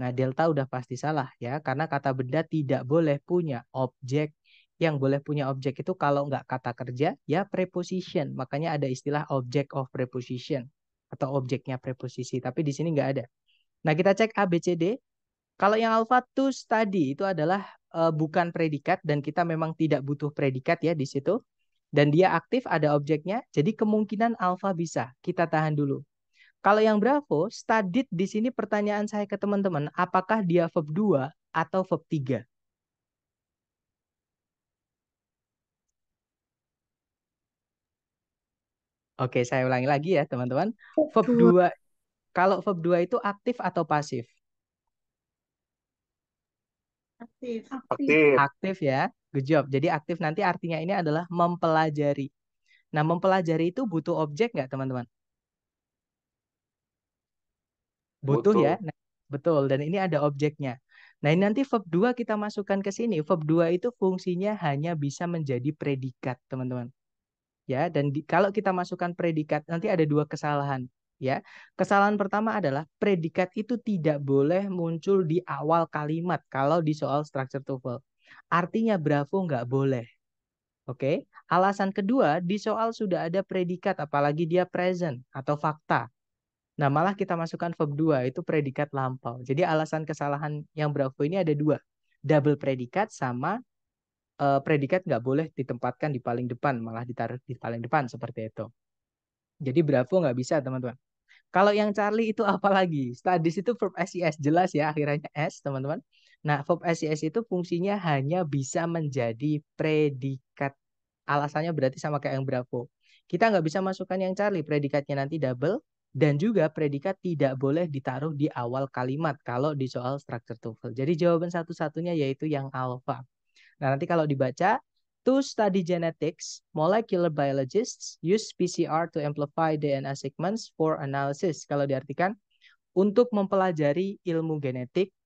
Nah, delta udah pasti salah ya, karena kata benda tidak boleh punya objek. Yang boleh punya objek itu kalau nggak kata kerja, ya preposition. Makanya ada istilah object of preposition atau objeknya preposisi. Tapi di sini nggak ada. Nah, kita cek ABCD. Kalau yang alfatus tadi itu adalah uh, bukan predikat dan kita memang tidak butuh predikat ya di situ. Dan dia aktif ada objeknya, jadi kemungkinan alfa bisa. Kita tahan dulu. Kalau yang Bravo, studied di sini pertanyaan saya ke teman-teman, apakah dia verb 2 atau verb 3? Oke, saya ulangi lagi ya, teman-teman. Verb 2. Kalau verb 2 itu aktif atau pasif? Aktif. Aktif. Aktif ya. Good job. Jadi aktif nanti artinya ini adalah mempelajari. Nah, mempelajari itu butuh objek nggak, teman-teman? Butuh, ya. butuh. ya. Nah, betul. Dan ini ada objeknya. Nah, ini nanti verb 2 kita masukkan ke sini. Verb 2 itu fungsinya hanya bisa menjadi predikat, teman-teman. Ya, dan di, kalau kita masukkan predikat, nanti ada dua kesalahan ya. Kesalahan pertama adalah predikat itu tidak boleh muncul di awal kalimat kalau di soal structure TOEFL. Artinya bravo nggak boleh. Oke. Okay? Alasan kedua, di soal sudah ada predikat apalagi dia present atau fakta. Nah, malah kita masukkan verb dua itu predikat lampau. Jadi alasan kesalahan yang bravo ini ada dua. Double predikat sama uh, predikat nggak boleh ditempatkan di paling depan, malah ditaruh di paling depan seperti itu. Jadi bravo nggak bisa teman-teman. Kalau yang Charlie itu apa lagi? Studies itu verb SES jelas ya akhirnya S teman-teman. Nah verb SES itu fungsinya hanya bisa menjadi predikat. Alasannya berarti sama kayak yang Bravo. Kita nggak bisa masukkan yang Charlie predikatnya nanti double dan juga predikat tidak boleh ditaruh di awal kalimat kalau di soal structure TOEFL. Jadi jawaban satu-satunya yaitu yang Alpha. Nah nanti kalau dibaca To study genetics, molecular biologists use PCR to amplify DNA segments for analysis. Kalau diartikan, untuk mempelajari ilmu genetik,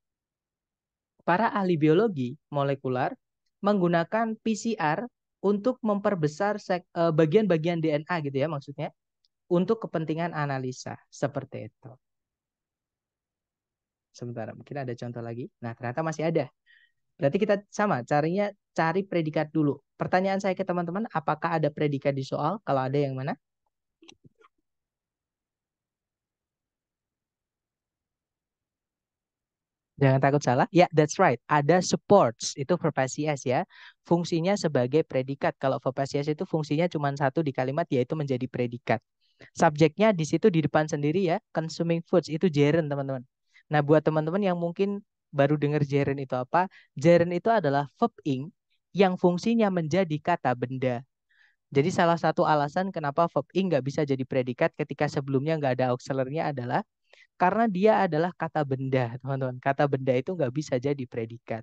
para ahli biologi molekular menggunakan PCR untuk memperbesar e, bagian-bagian DNA gitu ya maksudnya untuk kepentingan analisa seperti itu. Sebentar, mungkin ada contoh lagi. Nah, ternyata masih ada. Berarti kita sama, carinya cari predikat dulu. Pertanyaan saya ke teman-teman, apakah ada predikat di soal? Kalau ada yang mana? Jangan takut salah. Ya, yeah, that's right. Ada supports, itu verb yes ya. Fungsinya sebagai predikat. Kalau for yes itu fungsinya cuma satu di kalimat, yaitu menjadi predikat. Subjeknya di situ di depan sendiri ya, consuming foods, itu gerund teman-teman. Nah, buat teman-teman yang mungkin baru dengar gerund itu apa? Gerund itu adalah verb ing yang fungsinya menjadi kata benda. Jadi salah satu alasan kenapa verb ing nggak bisa jadi predikat ketika sebelumnya nggak ada auxiliarnya adalah karena dia adalah kata benda, teman-teman. Kata benda itu nggak bisa jadi predikat.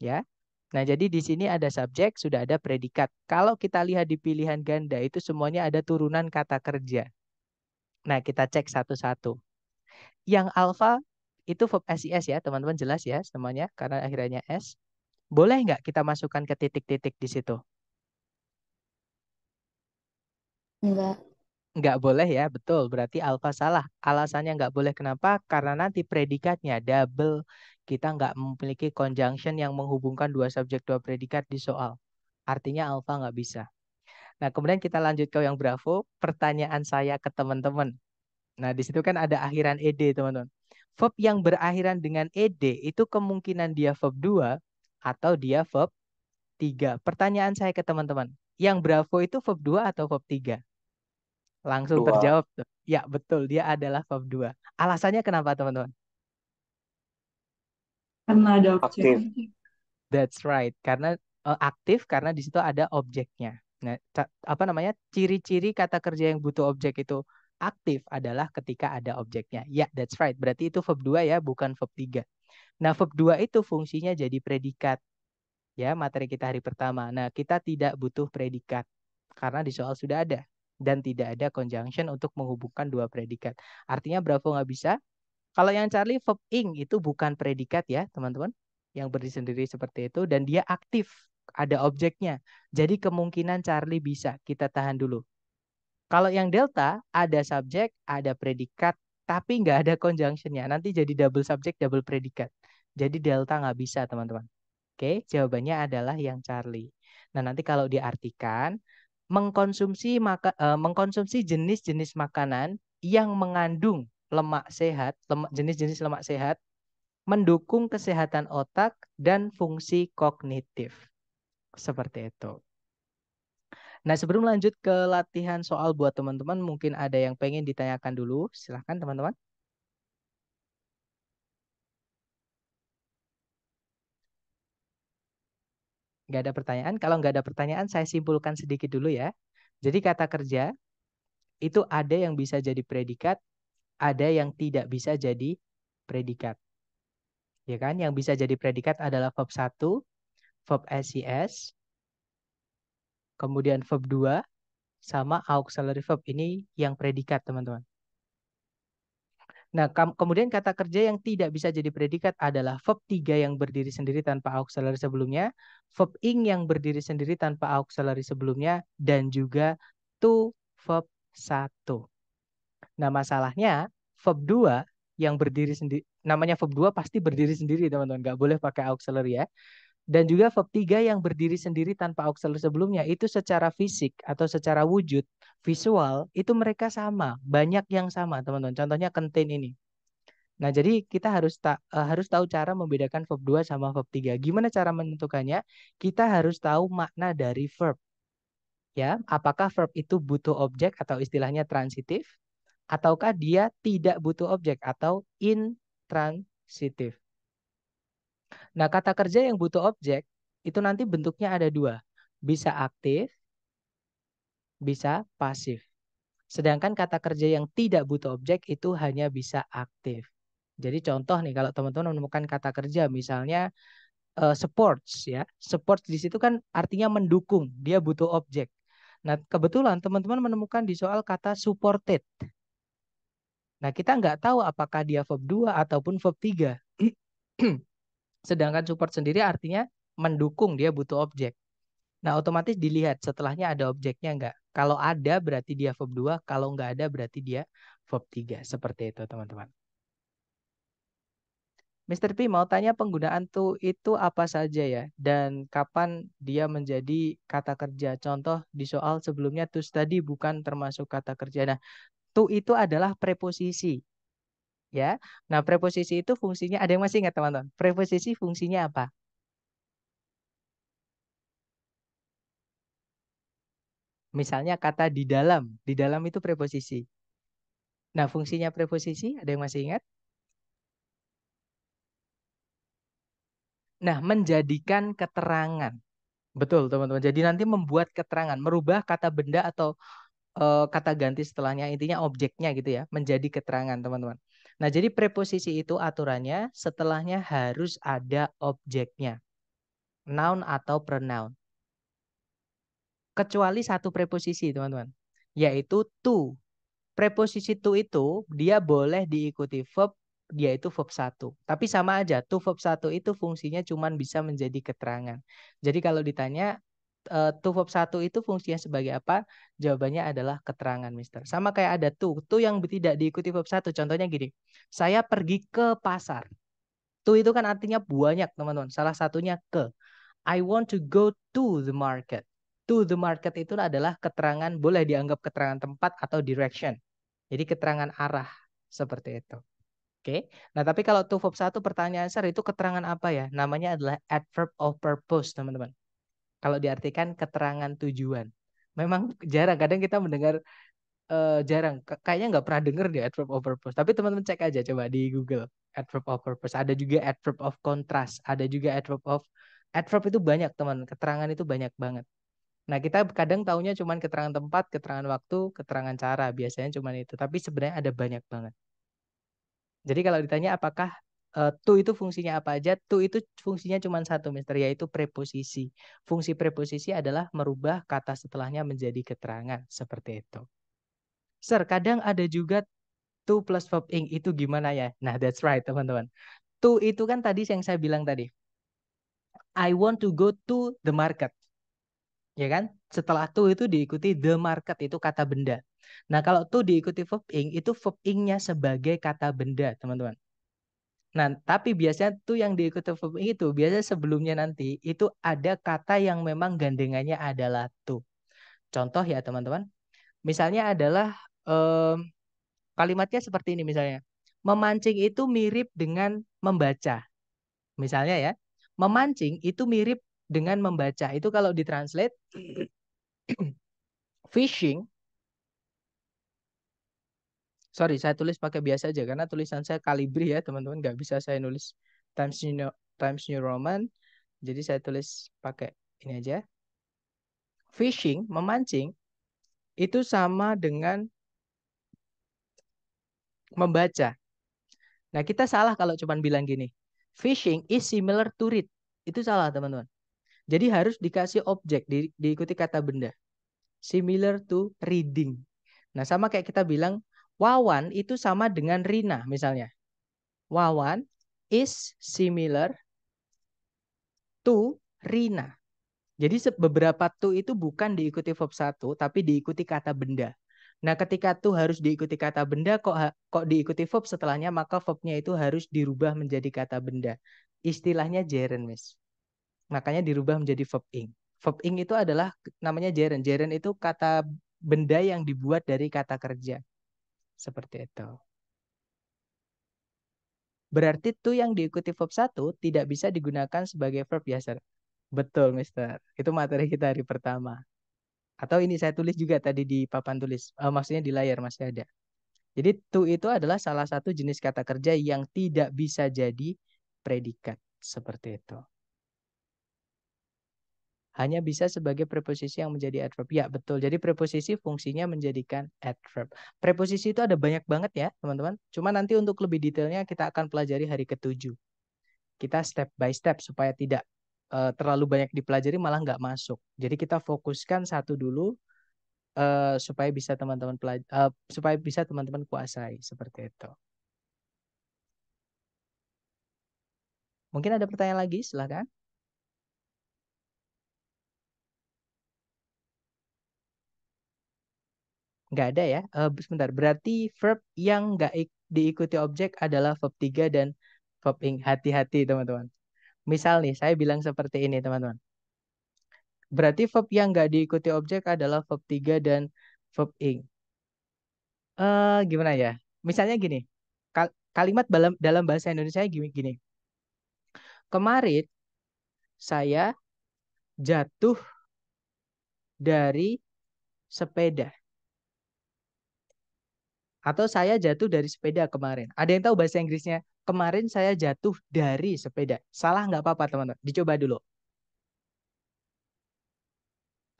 Ya. Nah, jadi di sini ada subjek, sudah ada predikat. Kalau kita lihat di pilihan ganda itu semuanya ada turunan kata kerja. Nah, kita cek satu-satu. Yang alfa itu verb eh, SIS ya, teman-teman jelas ya semuanya karena akhirnya S. Boleh nggak kita masukkan ke titik-titik di situ? Enggak. Enggak boleh ya, betul. Berarti alfa salah. Alasannya nggak boleh kenapa? Karena nanti predikatnya double. Kita nggak memiliki conjunction yang menghubungkan dua subjek, dua predikat di soal. Artinya alfa nggak bisa. Nah, kemudian kita lanjut ke yang bravo. Pertanyaan saya ke teman-teman. Nah, di situ kan ada akhiran ed, teman-teman verb yang berakhiran dengan ed itu kemungkinan dia verb 2 atau dia verb 3. Pertanyaan saya ke teman-teman, yang bravo itu verb 2 atau verb 3? Langsung Dua. terjawab. Ya, betul, dia adalah verb 2. Alasannya kenapa, teman-teman? Karena ada objek. Aktif. That's right. Karena uh, aktif karena di situ ada objeknya. Nah, apa namanya? Ciri-ciri kata kerja yang butuh objek itu aktif adalah ketika ada objeknya. Ya, yeah, that's right. Berarti itu verb 2 ya, bukan verb 3. Nah, verb 2 itu fungsinya jadi predikat. Ya, materi kita hari pertama. Nah, kita tidak butuh predikat karena di soal sudah ada dan tidak ada conjunction untuk menghubungkan dua predikat. Artinya Bravo nggak bisa. Kalau yang Charlie verb ing itu bukan predikat ya, teman-teman. Yang berdiri sendiri seperti itu dan dia aktif, ada objeknya. Jadi kemungkinan Charlie bisa. Kita tahan dulu. Kalau yang delta ada subjek, ada predikat, tapi nggak ada conjunctionnya. Nanti jadi double subjek, double predikat. Jadi delta nggak bisa teman-teman. Oke, jawabannya adalah yang Charlie. Nah nanti kalau diartikan mengkonsumsi maka uh, mengkonsumsi jenis-jenis makanan yang mengandung lemak sehat, jenis-jenis lemak, lemak sehat mendukung kesehatan otak dan fungsi kognitif. Seperti itu. Nah, sebelum lanjut ke latihan soal buat teman-teman, mungkin ada yang pengen ditanyakan dulu. Silahkan teman-teman. Gak ada pertanyaan. Kalau nggak ada pertanyaan, saya simpulkan sedikit dulu ya. Jadi kata kerja, itu ada yang bisa jadi predikat, ada yang tidak bisa jadi predikat. Ya kan? Yang bisa jadi predikat adalah verb 1, verb SES, kemudian verb 2, sama auxiliary verb. Ini yang predikat, teman-teman. Nah, kemudian kata kerja yang tidak bisa jadi predikat adalah verb 3 yang berdiri sendiri tanpa auxiliary sebelumnya, verb ing yang berdiri sendiri tanpa auxiliary sebelumnya, dan juga to verb 1. Nah, masalahnya verb 2 yang berdiri sendiri, namanya verb 2 pasti berdiri sendiri, teman-teman. Nggak boleh pakai auxiliary ya dan juga verb tiga yang berdiri sendiri tanpa auxiliary sebelumnya itu secara fisik atau secara wujud visual itu mereka sama, banyak yang sama, teman-teman. Contohnya contain ini. Nah, jadi kita harus uh, harus tahu cara membedakan verb dua sama verb tiga. Gimana cara menentukannya? Kita harus tahu makna dari verb. Ya, apakah verb itu butuh objek atau istilahnya transitif ataukah dia tidak butuh objek atau intransitif. Nah, kata kerja yang butuh objek itu nanti bentuknya ada dua. Bisa aktif, bisa pasif. Sedangkan kata kerja yang tidak butuh objek itu hanya bisa aktif. Jadi contoh nih kalau teman-teman menemukan kata kerja misalnya uh, supports ya. Supports di situ kan artinya mendukung, dia butuh objek. Nah, kebetulan teman-teman menemukan di soal kata supported. Nah, kita nggak tahu apakah dia verb 2 ataupun verb 3. Sedangkan support sendiri artinya mendukung dia butuh objek. Nah, otomatis dilihat setelahnya ada objeknya enggak. Kalau ada berarti dia verb 2, kalau enggak ada berarti dia verb 3. Seperti itu, teman-teman. Mr. P mau tanya penggunaan tuh itu apa saja ya dan kapan dia menjadi kata kerja. Contoh di soal sebelumnya to study bukan termasuk kata kerja. Nah, tuh itu adalah preposisi ya. Nah, preposisi itu fungsinya ada yang masih ingat teman-teman? Preposisi fungsinya apa? Misalnya kata di dalam, di dalam itu preposisi. Nah, fungsinya preposisi ada yang masih ingat? Nah, menjadikan keterangan. Betul, teman-teman. Jadi nanti membuat keterangan, merubah kata benda atau e, kata ganti setelahnya, intinya objeknya gitu ya, menjadi keterangan, teman-teman. Nah, jadi preposisi itu aturannya setelahnya harus ada objeknya. Noun atau pronoun. Kecuali satu preposisi, teman-teman. Yaitu to. Preposisi to itu dia boleh diikuti verb, yaitu verb satu Tapi sama aja, to verb satu itu fungsinya cuma bisa menjadi keterangan. Jadi kalau ditanya Eh, to verb satu itu fungsinya sebagai apa? Jawabannya adalah keterangan, Mister. Sama kayak ada to. To yang tidak diikuti verb satu. Contohnya gini. Saya pergi ke pasar. To itu kan artinya banyak, teman-teman. Salah satunya ke. I want to go to the market. To the market itu adalah keterangan, boleh dianggap keterangan tempat atau direction. Jadi keterangan arah, seperti itu. Oke. Nah, tapi kalau to verb 1 pertanyaan besar itu keterangan apa ya? Namanya adalah adverb of purpose, teman-teman kalau diartikan keterangan tujuan. Memang jarang, kadang kita mendengar uh, jarang. Kayaknya nggak pernah dengar di adverb of purpose. Tapi teman-teman cek aja coba di Google adverb of purpose. Ada juga adverb of contrast, ada juga adverb of adverb itu banyak teman. Keterangan itu banyak banget. Nah kita kadang taunya cuma keterangan tempat, keterangan waktu, keterangan cara. Biasanya cuma itu. Tapi sebenarnya ada banyak banget. Jadi kalau ditanya apakah uh, to itu fungsinya apa aja? To itu fungsinya cuma satu, Mister, yaitu preposisi. Fungsi preposisi adalah merubah kata setelahnya menjadi keterangan, seperti itu. Sir, kadang ada juga to plus verb ing itu gimana ya? Nah, that's right, teman-teman. To itu kan tadi yang saya bilang tadi. I want to go to the market. Ya kan? Setelah to itu diikuti the market itu kata benda. Nah, kalau to diikuti verb ing itu verb ingnya sebagai kata benda, teman-teman. Nah, tapi biasanya tuh yang diikuti itu biasanya sebelumnya nanti itu ada kata yang memang gandengannya adalah to. Contoh ya teman-teman, misalnya adalah um, kalimatnya seperti ini misalnya, memancing itu mirip dengan membaca. Misalnya ya, memancing itu mirip dengan membaca. Itu kalau ditranslate fishing sorry saya tulis pakai biasa aja karena tulisan saya kalibri ya teman-teman nggak bisa saya nulis Times New Times New Roman jadi saya tulis pakai ini aja fishing memancing itu sama dengan membaca nah kita salah kalau cuma bilang gini fishing is similar to read itu salah teman-teman jadi harus dikasih objek di, diikuti kata benda similar to reading nah sama kayak kita bilang Wawan itu sama dengan Rina misalnya. Wawan is similar to Rina. Jadi beberapa to itu bukan diikuti verb satu, tapi diikuti kata benda. Nah, ketika to harus diikuti kata benda, kok kok diikuti verb setelahnya, maka verbnya itu harus dirubah menjadi kata benda. Istilahnya gerund, Miss. Makanya dirubah menjadi verb ing. Verb ing itu adalah namanya gerund. Gerund itu kata benda yang dibuat dari kata kerja. Seperti itu. Berarti tuh yang diikuti verb satu tidak bisa digunakan sebagai verb ya, Sir. Betul, Mister. Itu materi kita hari pertama. Atau ini saya tulis juga tadi di papan tulis. Uh, maksudnya di layar masih ada. Jadi to itu adalah salah satu jenis kata kerja yang tidak bisa jadi predikat seperti itu hanya bisa sebagai preposisi yang menjadi adverb. Ya, betul. Jadi preposisi fungsinya menjadikan adverb. Preposisi itu ada banyak banget ya, teman-teman. Cuma nanti untuk lebih detailnya kita akan pelajari hari ketujuh. Kita step by step supaya tidak uh, terlalu banyak dipelajari malah nggak masuk. Jadi kita fokuskan satu dulu uh, supaya bisa teman-teman pelaj uh, supaya bisa teman-teman kuasai seperti itu. Mungkin ada pertanyaan lagi, silahkan. nggak ada ya. Uh, sebentar, berarti verb yang nggak diikuti objek adalah verb 3 dan verb ing. Hati-hati teman-teman. Misal nih, saya bilang seperti ini teman-teman. Berarti verb yang nggak diikuti objek adalah verb 3 dan verb ing. Uh, gimana ya? Misalnya gini, kal kalimat dalam, dalam bahasa Indonesia gini, gini. Kemarin saya jatuh dari sepeda atau saya jatuh dari sepeda kemarin. Ada yang tahu bahasa Inggrisnya? Kemarin saya jatuh dari sepeda. Salah nggak apa-apa teman-teman. Dicoba dulu.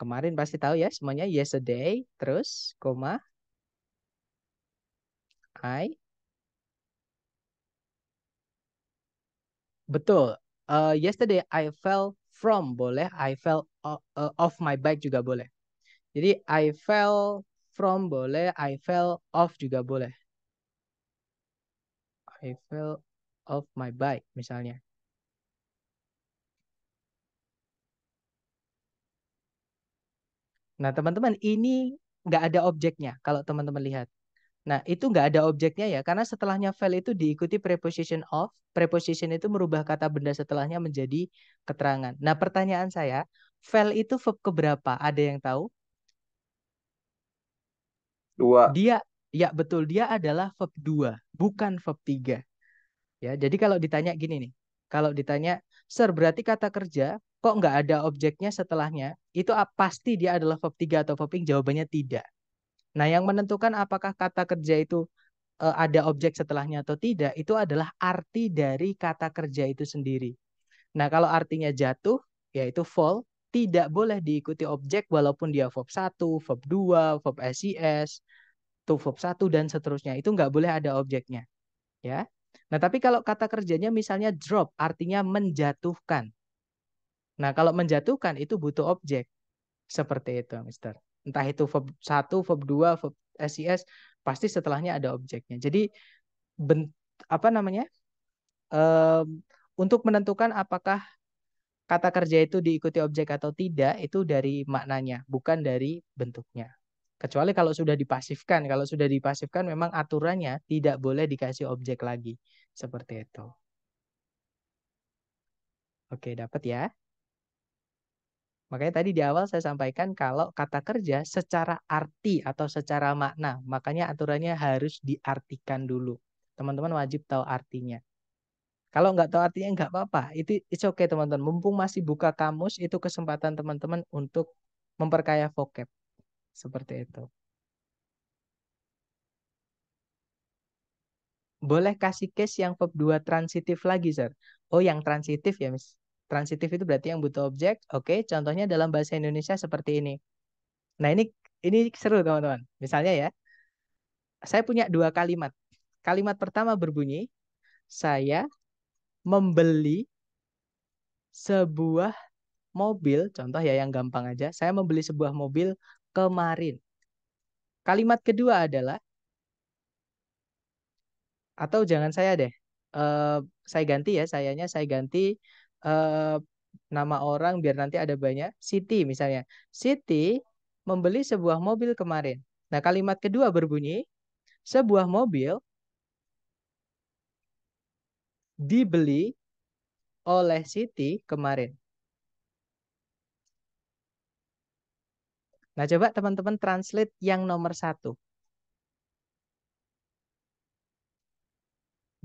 Kemarin pasti tahu ya semuanya yesterday terus koma I Betul. Uh, yesterday I fell from boleh, I fell off, eh, off my bike juga boleh. Jadi I fell from boleh, I fell off juga boleh. I fell off my bike misalnya. Nah, teman-teman, ini nggak ada objeknya kalau teman-teman lihat. Nah, itu nggak ada objeknya ya, karena setelahnya fell itu diikuti preposition of. Preposition itu merubah kata benda setelahnya menjadi keterangan. Nah, pertanyaan saya, fell itu verb keberapa? Ada yang tahu? Dua. Dia ya betul dia adalah verb 2, bukan verb 3. Ya, jadi kalau ditanya gini nih. Kalau ditanya, "Sir, berarti kata kerja kok nggak ada objeknya setelahnya?" Itu pasti dia adalah verb 3 atau verb 3? Jawabannya tidak. Nah, yang menentukan apakah kata kerja itu uh, ada objek setelahnya atau tidak itu adalah arti dari kata kerja itu sendiri. Nah, kalau artinya jatuh yaitu fall, tidak boleh diikuti objek walaupun dia verb 1, verb 2, verb SES, to verb dan seterusnya. Itu nggak boleh ada objeknya. Ya. Nah, tapi kalau kata kerjanya misalnya drop artinya menjatuhkan. Nah, kalau menjatuhkan itu butuh objek. Seperti itu, Mister. Entah itu verb satu, verb dua, verb SIS, pasti setelahnya ada objeknya. Jadi bent, apa namanya? Um, untuk menentukan apakah kata kerja itu diikuti objek atau tidak itu dari maknanya, bukan dari bentuknya. Kecuali kalau sudah dipasifkan, kalau sudah dipasifkan memang aturannya tidak boleh dikasih objek lagi. Seperti itu. Oke, dapat ya. Makanya tadi di awal saya sampaikan kalau kata kerja secara arti atau secara makna, makanya aturannya harus diartikan dulu. Teman-teman wajib tahu artinya. Kalau nggak tahu artinya nggak apa-apa. Itu it's okay teman-teman. Mumpung masih buka kamus itu kesempatan teman-teman untuk memperkaya vocab. Seperti itu. Boleh kasih case yang POP2 transitif lagi, Sir? Oh, yang transitif ya, Miss. Transitif itu berarti yang butuh objek. Oke, contohnya dalam bahasa Indonesia seperti ini. Nah, ini ini seru, teman-teman. Misalnya ya, saya punya dua kalimat. Kalimat pertama berbunyi, saya membeli sebuah mobil, contoh ya yang gampang aja, saya membeli sebuah mobil kemarin. Kalimat kedua adalah atau jangan saya deh. Uh, saya ganti ya, sayanya saya ganti uh, nama orang biar nanti ada banyak. Siti misalnya. Siti membeli sebuah mobil kemarin. Nah, kalimat kedua berbunyi sebuah mobil dibeli oleh Siti kemarin. Nah, coba teman-teman translate yang nomor satu.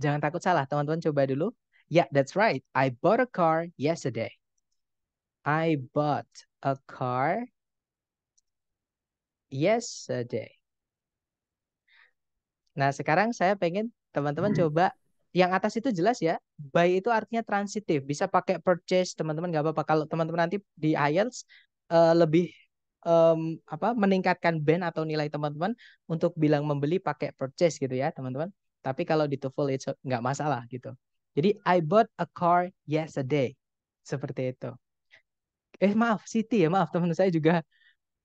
Jangan takut salah, teman-teman coba dulu. Ya, yeah, that's right. I bought a car yesterday. I bought a car yesterday. Nah, sekarang saya pengen teman-teman hmm. coba yang atas itu jelas ya. Buy itu artinya transitif. Bisa pakai purchase, teman-teman nggak apa-apa. Kalau teman-teman nanti di IELTS uh, eh, lebih um, apa meningkatkan band atau nilai teman-teman untuk bilang membeli pakai purchase gitu ya teman-teman. Tapi kalau di TOEFL itu nggak masalah gitu. Jadi I bought a car yesterday seperti itu. Eh maaf Siti ya maaf teman teman saya juga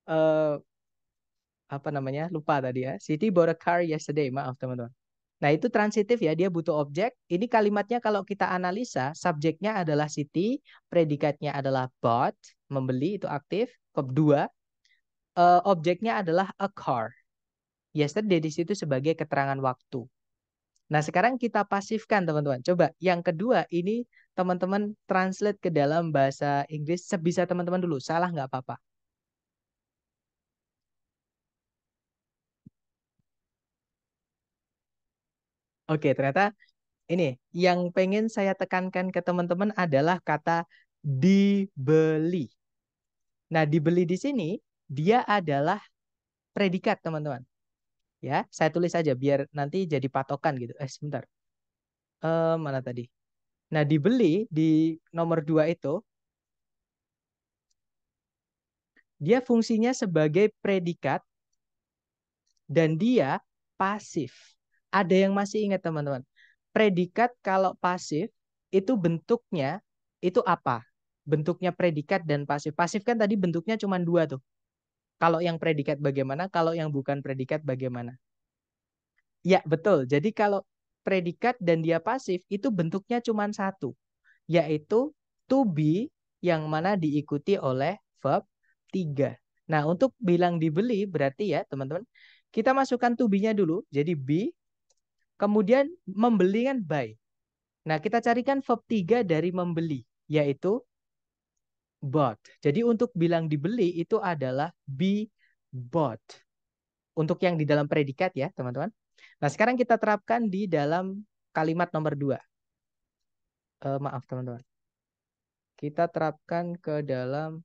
uh, apa namanya lupa tadi ya. Siti bought a car yesterday maaf teman-teman. Nah itu transitif ya dia butuh objek. Ini kalimatnya kalau kita analisa subjeknya adalah city predikatnya adalah bought membeli itu aktif, kedua uh, objeknya adalah a car. Yesterday di situ sebagai keterangan waktu. Nah, sekarang kita pasifkan, teman-teman. Coba yang kedua ini teman-teman translate ke dalam bahasa Inggris sebisa teman-teman dulu. Salah nggak apa-apa. Oke, ternyata ini yang pengen saya tekankan ke teman-teman adalah kata dibeli. Nah, dibeli di sini dia adalah predikat, teman-teman. Ya, saya tulis saja biar nanti jadi patokan gitu. Eh, sebentar. Eh, mana tadi? Nah, dibeli di nomor dua itu dia fungsinya sebagai predikat dan dia pasif. Ada yang masih ingat teman-teman? Predikat kalau pasif itu bentuknya itu apa? Bentuknya predikat dan pasif. Pasif kan tadi bentuknya cuma dua tuh. Kalau yang predikat bagaimana, kalau yang bukan predikat bagaimana. Ya, betul. Jadi kalau predikat dan dia pasif itu bentuknya cuma satu, yaitu to be yang mana diikuti oleh verb tiga. Nah, untuk bilang dibeli berarti ya, teman-teman, kita masukkan to be-nya dulu. Jadi be kemudian membeli kan buy. Nah, kita carikan verb tiga dari membeli, yaitu bought. Jadi untuk bilang dibeli itu adalah be bought. Untuk yang di dalam predikat ya, teman-teman. Nah, sekarang kita terapkan di dalam kalimat nomor dua. Uh, maaf, teman-teman. Kita terapkan ke dalam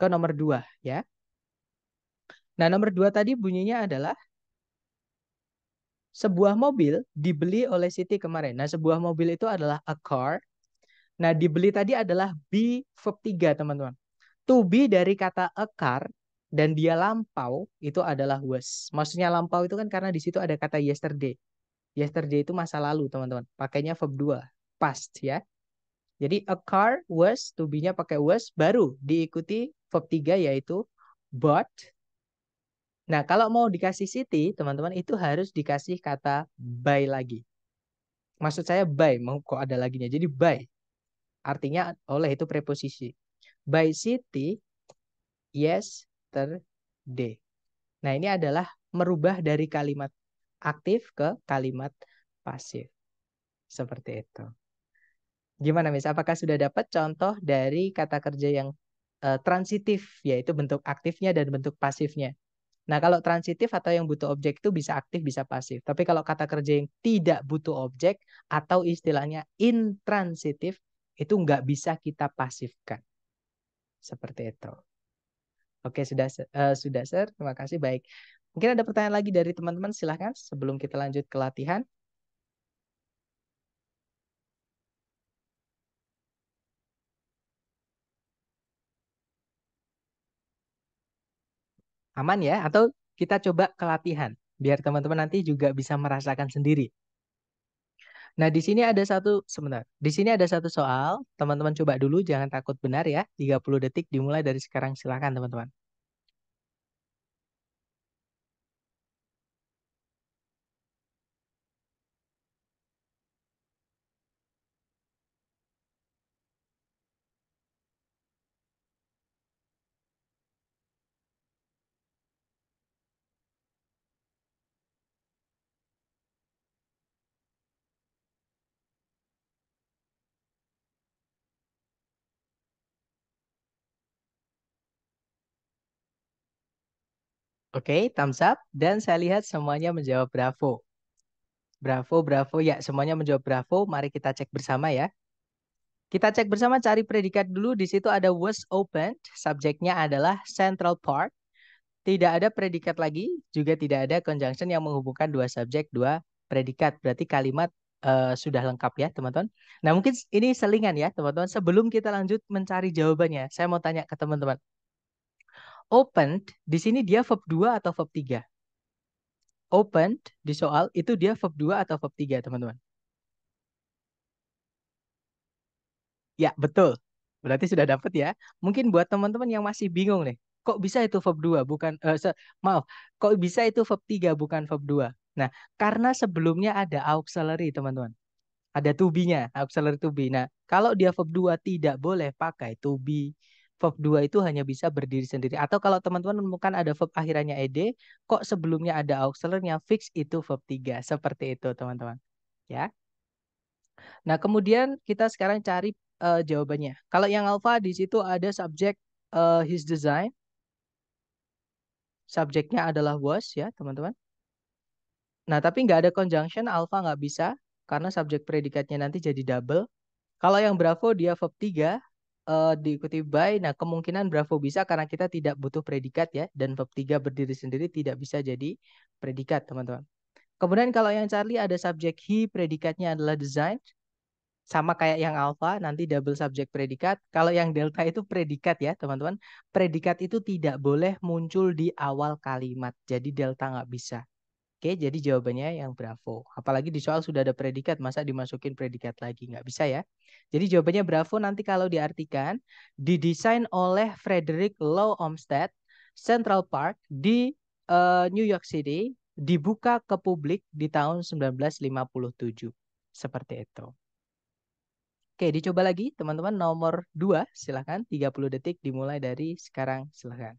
ke nomor dua ya. Nah, nomor dua tadi bunyinya adalah sebuah mobil dibeli oleh Siti kemarin. Nah, sebuah mobil itu adalah a car Nah, dibeli tadi adalah be verb 3, teman-teman. To be dari kata ekar dan dia lampau itu adalah was. Maksudnya lampau itu kan karena di situ ada kata yesterday. Yesterday itu masa lalu, teman-teman. Pakainya verb 2, past ya. Jadi a car was to be-nya pakai was baru diikuti verb 3 yaitu bought. Nah, kalau mau dikasih city, teman-teman itu harus dikasih kata buy lagi. Maksud saya buy mau kok ada laginya. Jadi buy Artinya oleh itu preposisi. By city yesterday. Nah, ini adalah merubah dari kalimat aktif ke kalimat pasif. Seperti itu. Gimana Miss, apakah sudah dapat contoh dari kata kerja yang uh, transitif, yaitu bentuk aktifnya dan bentuk pasifnya? Nah, kalau transitif atau yang butuh objek itu bisa aktif, bisa pasif. Tapi kalau kata kerja yang tidak butuh objek atau istilahnya intransitif, itu nggak bisa kita pasifkan. Seperti itu. Oke, sudah uh, sudah Sir, Terima kasih. Baik. Mungkin ada pertanyaan lagi dari teman-teman silahkan sebelum kita lanjut ke latihan. Aman ya? Atau kita coba ke latihan biar teman-teman nanti juga bisa merasakan sendiri Nah, di sini ada satu sebentar. Di sini ada satu soal. Teman-teman coba dulu jangan takut benar ya. 30 detik dimulai dari sekarang silakan teman-teman. Oke, okay, thumbs up. Dan saya lihat semuanya menjawab bravo. Bravo, bravo. Ya, semuanya menjawab bravo. Mari kita cek bersama ya. Kita cek bersama cari predikat dulu. Di situ ada was opened. Subjeknya adalah Central Park. Tidak ada predikat lagi. Juga tidak ada conjunction yang menghubungkan dua subjek, dua predikat. Berarti kalimat uh, sudah lengkap ya, teman-teman. Nah, mungkin ini selingan ya, teman-teman. Sebelum kita lanjut mencari jawabannya, saya mau tanya ke teman-teman opened di sini dia verb 2 atau verb 3? Opened di soal itu dia verb 2 atau verb 3, teman-teman? Ya, betul. Berarti sudah dapat ya. Mungkin buat teman-teman yang masih bingung nih, kok bisa itu verb 2 bukan uh, maaf, kok bisa itu verb 3 bukan verb 2. Nah, karena sebelumnya ada auxiliary, teman-teman. Ada to be-nya, auxiliary to be. Nah, kalau dia verb 2 tidak boleh pakai to be, verb 2 itu hanya bisa berdiri sendiri. Atau kalau teman-teman menemukan ada verb akhirannya ed, kok sebelumnya ada auxiliary fix itu verb 3. Seperti itu teman-teman. Ya. Nah kemudian kita sekarang cari uh, jawabannya. Kalau yang Alpha di situ ada subjek uh, his design. Subjeknya adalah was ya teman-teman. Nah tapi nggak ada conjunction Alpha nggak bisa karena subjek predikatnya nanti jadi double. Kalau yang Bravo dia verb 3, uh, diikuti by. Nah, kemungkinan bravo bisa karena kita tidak butuh predikat ya dan verb 3 berdiri sendiri tidak bisa jadi predikat, teman-teman. Kemudian kalau yang Charlie ada subjek he, predikatnya adalah design. Sama kayak yang alpha, nanti double subjek predikat. Kalau yang delta itu predikat ya, teman-teman. Predikat itu tidak boleh muncul di awal kalimat. Jadi delta nggak bisa. Oke, jadi jawabannya yang bravo. Apalagi di soal sudah ada predikat, masa dimasukin predikat lagi? Nggak bisa ya. Jadi jawabannya bravo nanti kalau diartikan, didesain oleh Frederick Law Olmsted, Central Park di uh, New York City, dibuka ke publik di tahun 1957. Seperti itu. Oke, dicoba lagi teman-teman nomor 2, silahkan 30 detik dimulai dari sekarang, silahkan.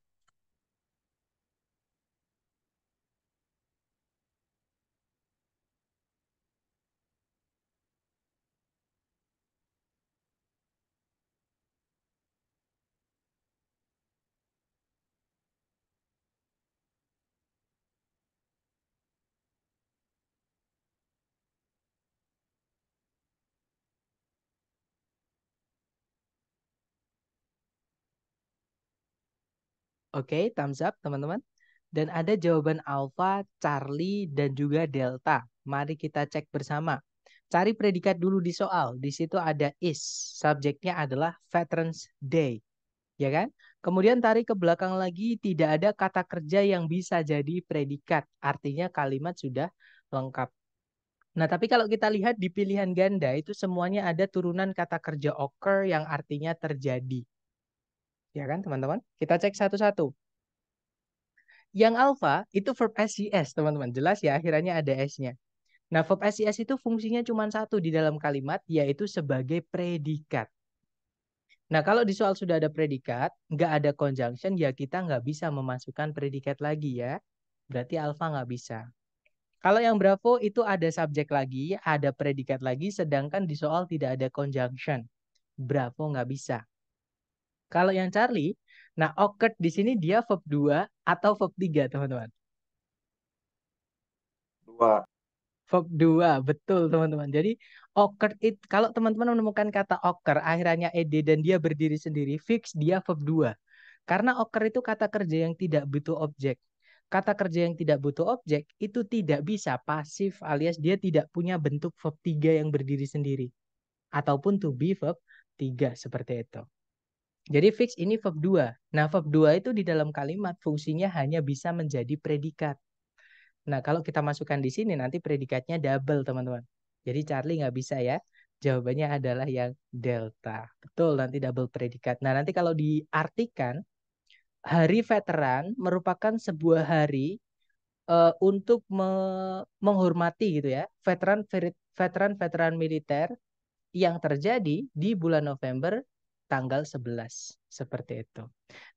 Oke, okay, thumbs up teman-teman. Dan ada jawaban alfa, Charlie, dan juga delta. Mari kita cek bersama. Cari predikat dulu di soal. Di situ ada is. Subjeknya adalah Veterans Day. Ya kan? Kemudian tarik ke belakang lagi, tidak ada kata kerja yang bisa jadi predikat. Artinya kalimat sudah lengkap. Nah, tapi kalau kita lihat di pilihan ganda itu semuanya ada turunan kata kerja occur yang artinya terjadi. Ya kan teman-teman? Kita cek satu-satu. Yang alfa itu verb SES teman-teman. Jelas ya akhirnya ada S-nya. Nah verb SES itu fungsinya cuma satu di dalam kalimat yaitu sebagai predikat. Nah kalau di soal sudah ada predikat, nggak ada conjunction ya kita nggak bisa memasukkan predikat lagi ya. Berarti alfa nggak bisa. Kalau yang Bravo itu ada subjek lagi, ada predikat lagi, sedangkan di soal tidak ada conjunction. Bravo nggak bisa. Kalau yang Charlie, nah occur di sini dia verb 2 atau verb 3, teman-teman? Dua. Verb 2, betul teman-teman. Jadi occur itu kalau teman-teman menemukan kata occur akhirnya ed dan dia berdiri sendiri, fix dia verb 2. Karena occur itu kata kerja yang tidak butuh objek. Kata kerja yang tidak butuh objek itu tidak bisa pasif alias dia tidak punya bentuk verb 3 yang berdiri sendiri ataupun to be verb 3 seperti itu. Jadi fix ini verb 2. Nah, verb 2 itu di dalam kalimat fungsinya hanya bisa menjadi predikat. Nah, kalau kita masukkan di sini nanti predikatnya double, teman-teman. Jadi Charlie nggak bisa ya. Jawabannya adalah yang delta. Betul, nanti double predikat. Nah, nanti kalau diartikan, hari veteran merupakan sebuah hari uh, untuk me menghormati gitu ya, veteran-veteran militer yang terjadi di bulan November tanggal 11 seperti itu.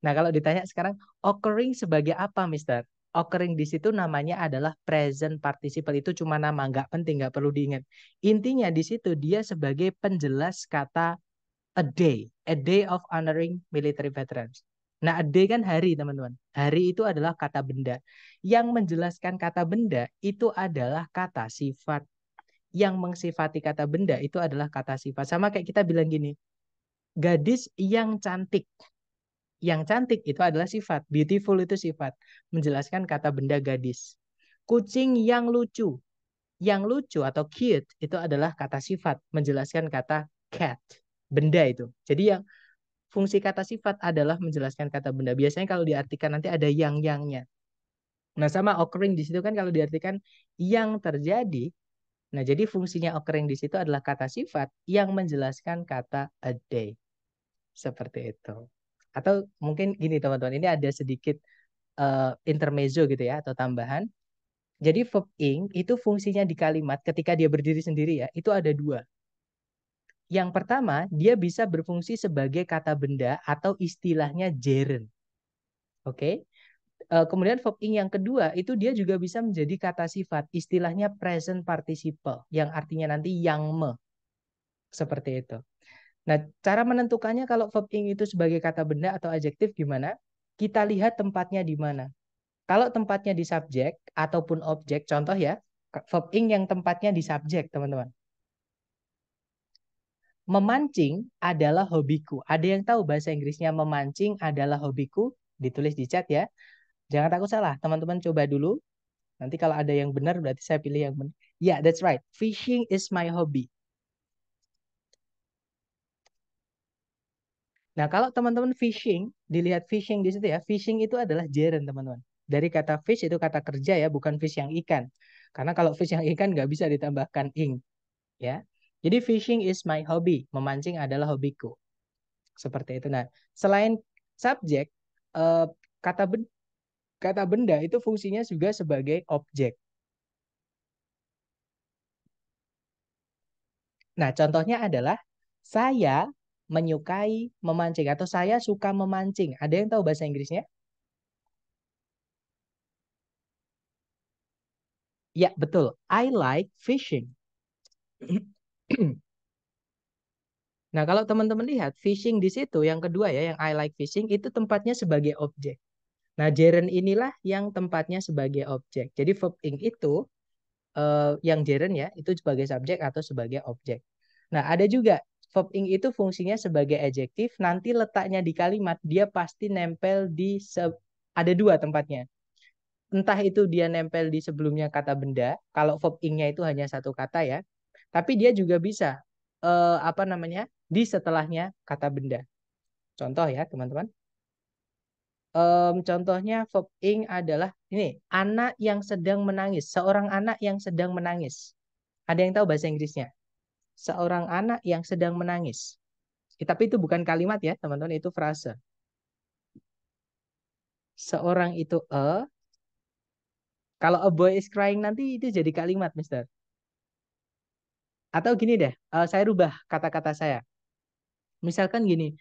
Nah, kalau ditanya sekarang occurring sebagai apa, Mister? Occurring di situ namanya adalah present participle itu cuma nama, nggak penting, nggak perlu diingat. Intinya di situ dia sebagai penjelas kata a day, a day of honoring military veterans. Nah, a day kan hari, teman-teman. Hari itu adalah kata benda. Yang menjelaskan kata benda itu adalah kata sifat. Yang mengsifati kata benda itu adalah kata sifat. Sama kayak kita bilang gini, gadis yang cantik. Yang cantik itu adalah sifat, beautiful itu sifat, menjelaskan kata benda gadis. Kucing yang lucu. Yang lucu atau cute itu adalah kata sifat, menjelaskan kata cat, benda itu. Jadi yang fungsi kata sifat adalah menjelaskan kata benda. Biasanya kalau diartikan nanti ada yang-yangnya. Nah, sama occurring di situ kan kalau diartikan yang terjadi Nah, jadi fungsinya occurring di situ adalah kata sifat yang menjelaskan kata a day. Seperti itu. Atau mungkin gini teman-teman, ini ada sedikit uh, intermezzo gitu ya, atau tambahan. Jadi verb ing itu fungsinya di kalimat ketika dia berdiri sendiri ya, itu ada dua. Yang pertama, dia bisa berfungsi sebagai kata benda atau istilahnya gerund. Oke, okay? Eh, kemudian verb ing yang kedua itu dia juga bisa menjadi kata sifat, istilahnya present participle yang artinya nanti yang me. Seperti itu. Nah, cara menentukannya kalau verb ing itu sebagai kata benda atau adjektif gimana? Kita lihat tempatnya di mana. Kalau tempatnya di subjek ataupun objek, contoh ya, verb ing yang tempatnya di subjek, teman-teman. Memancing adalah hobiku. Ada yang tahu bahasa Inggrisnya memancing adalah hobiku? Ditulis di chat ya. Jangan takut salah, teman-teman coba dulu. Nanti kalau ada yang benar berarti saya pilih yang benar. Ya, yeah, that's right. Fishing is my hobby. Nah, kalau teman-teman fishing, dilihat fishing di situ ya. Fishing itu adalah jaren, teman-teman. Dari kata fish itu kata kerja ya, bukan fish yang ikan. Karena kalau fish yang ikan nggak bisa ditambahkan ing. Ya. Jadi fishing is my hobby. Memancing adalah hobiku. Seperti itu. Nah, selain subjek, eh, kata kata benda itu fungsinya juga sebagai objek. Nah, contohnya adalah saya menyukai memancing atau saya suka memancing. Ada yang tahu bahasa Inggrisnya? Ya, betul. I like fishing. nah, kalau teman-teman lihat fishing di situ yang kedua ya, yang I like fishing itu tempatnya sebagai objek. Nah, jaren inilah yang tempatnya sebagai objek. Jadi verb ing itu eh, yang jaren ya, itu sebagai subjek atau sebagai objek. Nah, ada juga verb ing itu fungsinya sebagai adjektif. Nanti letaknya di kalimat dia pasti nempel di se ada dua tempatnya. Entah itu dia nempel di sebelumnya kata benda, kalau verb ing itu hanya satu kata ya. Tapi dia juga bisa eh, apa namanya? di setelahnya kata benda. Contoh ya, teman-teman um, contohnya verb ing adalah ini anak yang sedang menangis, seorang anak yang sedang menangis. Ada yang tahu bahasa Inggrisnya? Seorang anak yang sedang menangis. Eh, tapi itu bukan kalimat ya, teman-teman, itu frase. Seorang itu a e. kalau a boy is crying nanti itu jadi kalimat, Mister. Atau gini deh, uh, saya rubah kata-kata saya. Misalkan gini,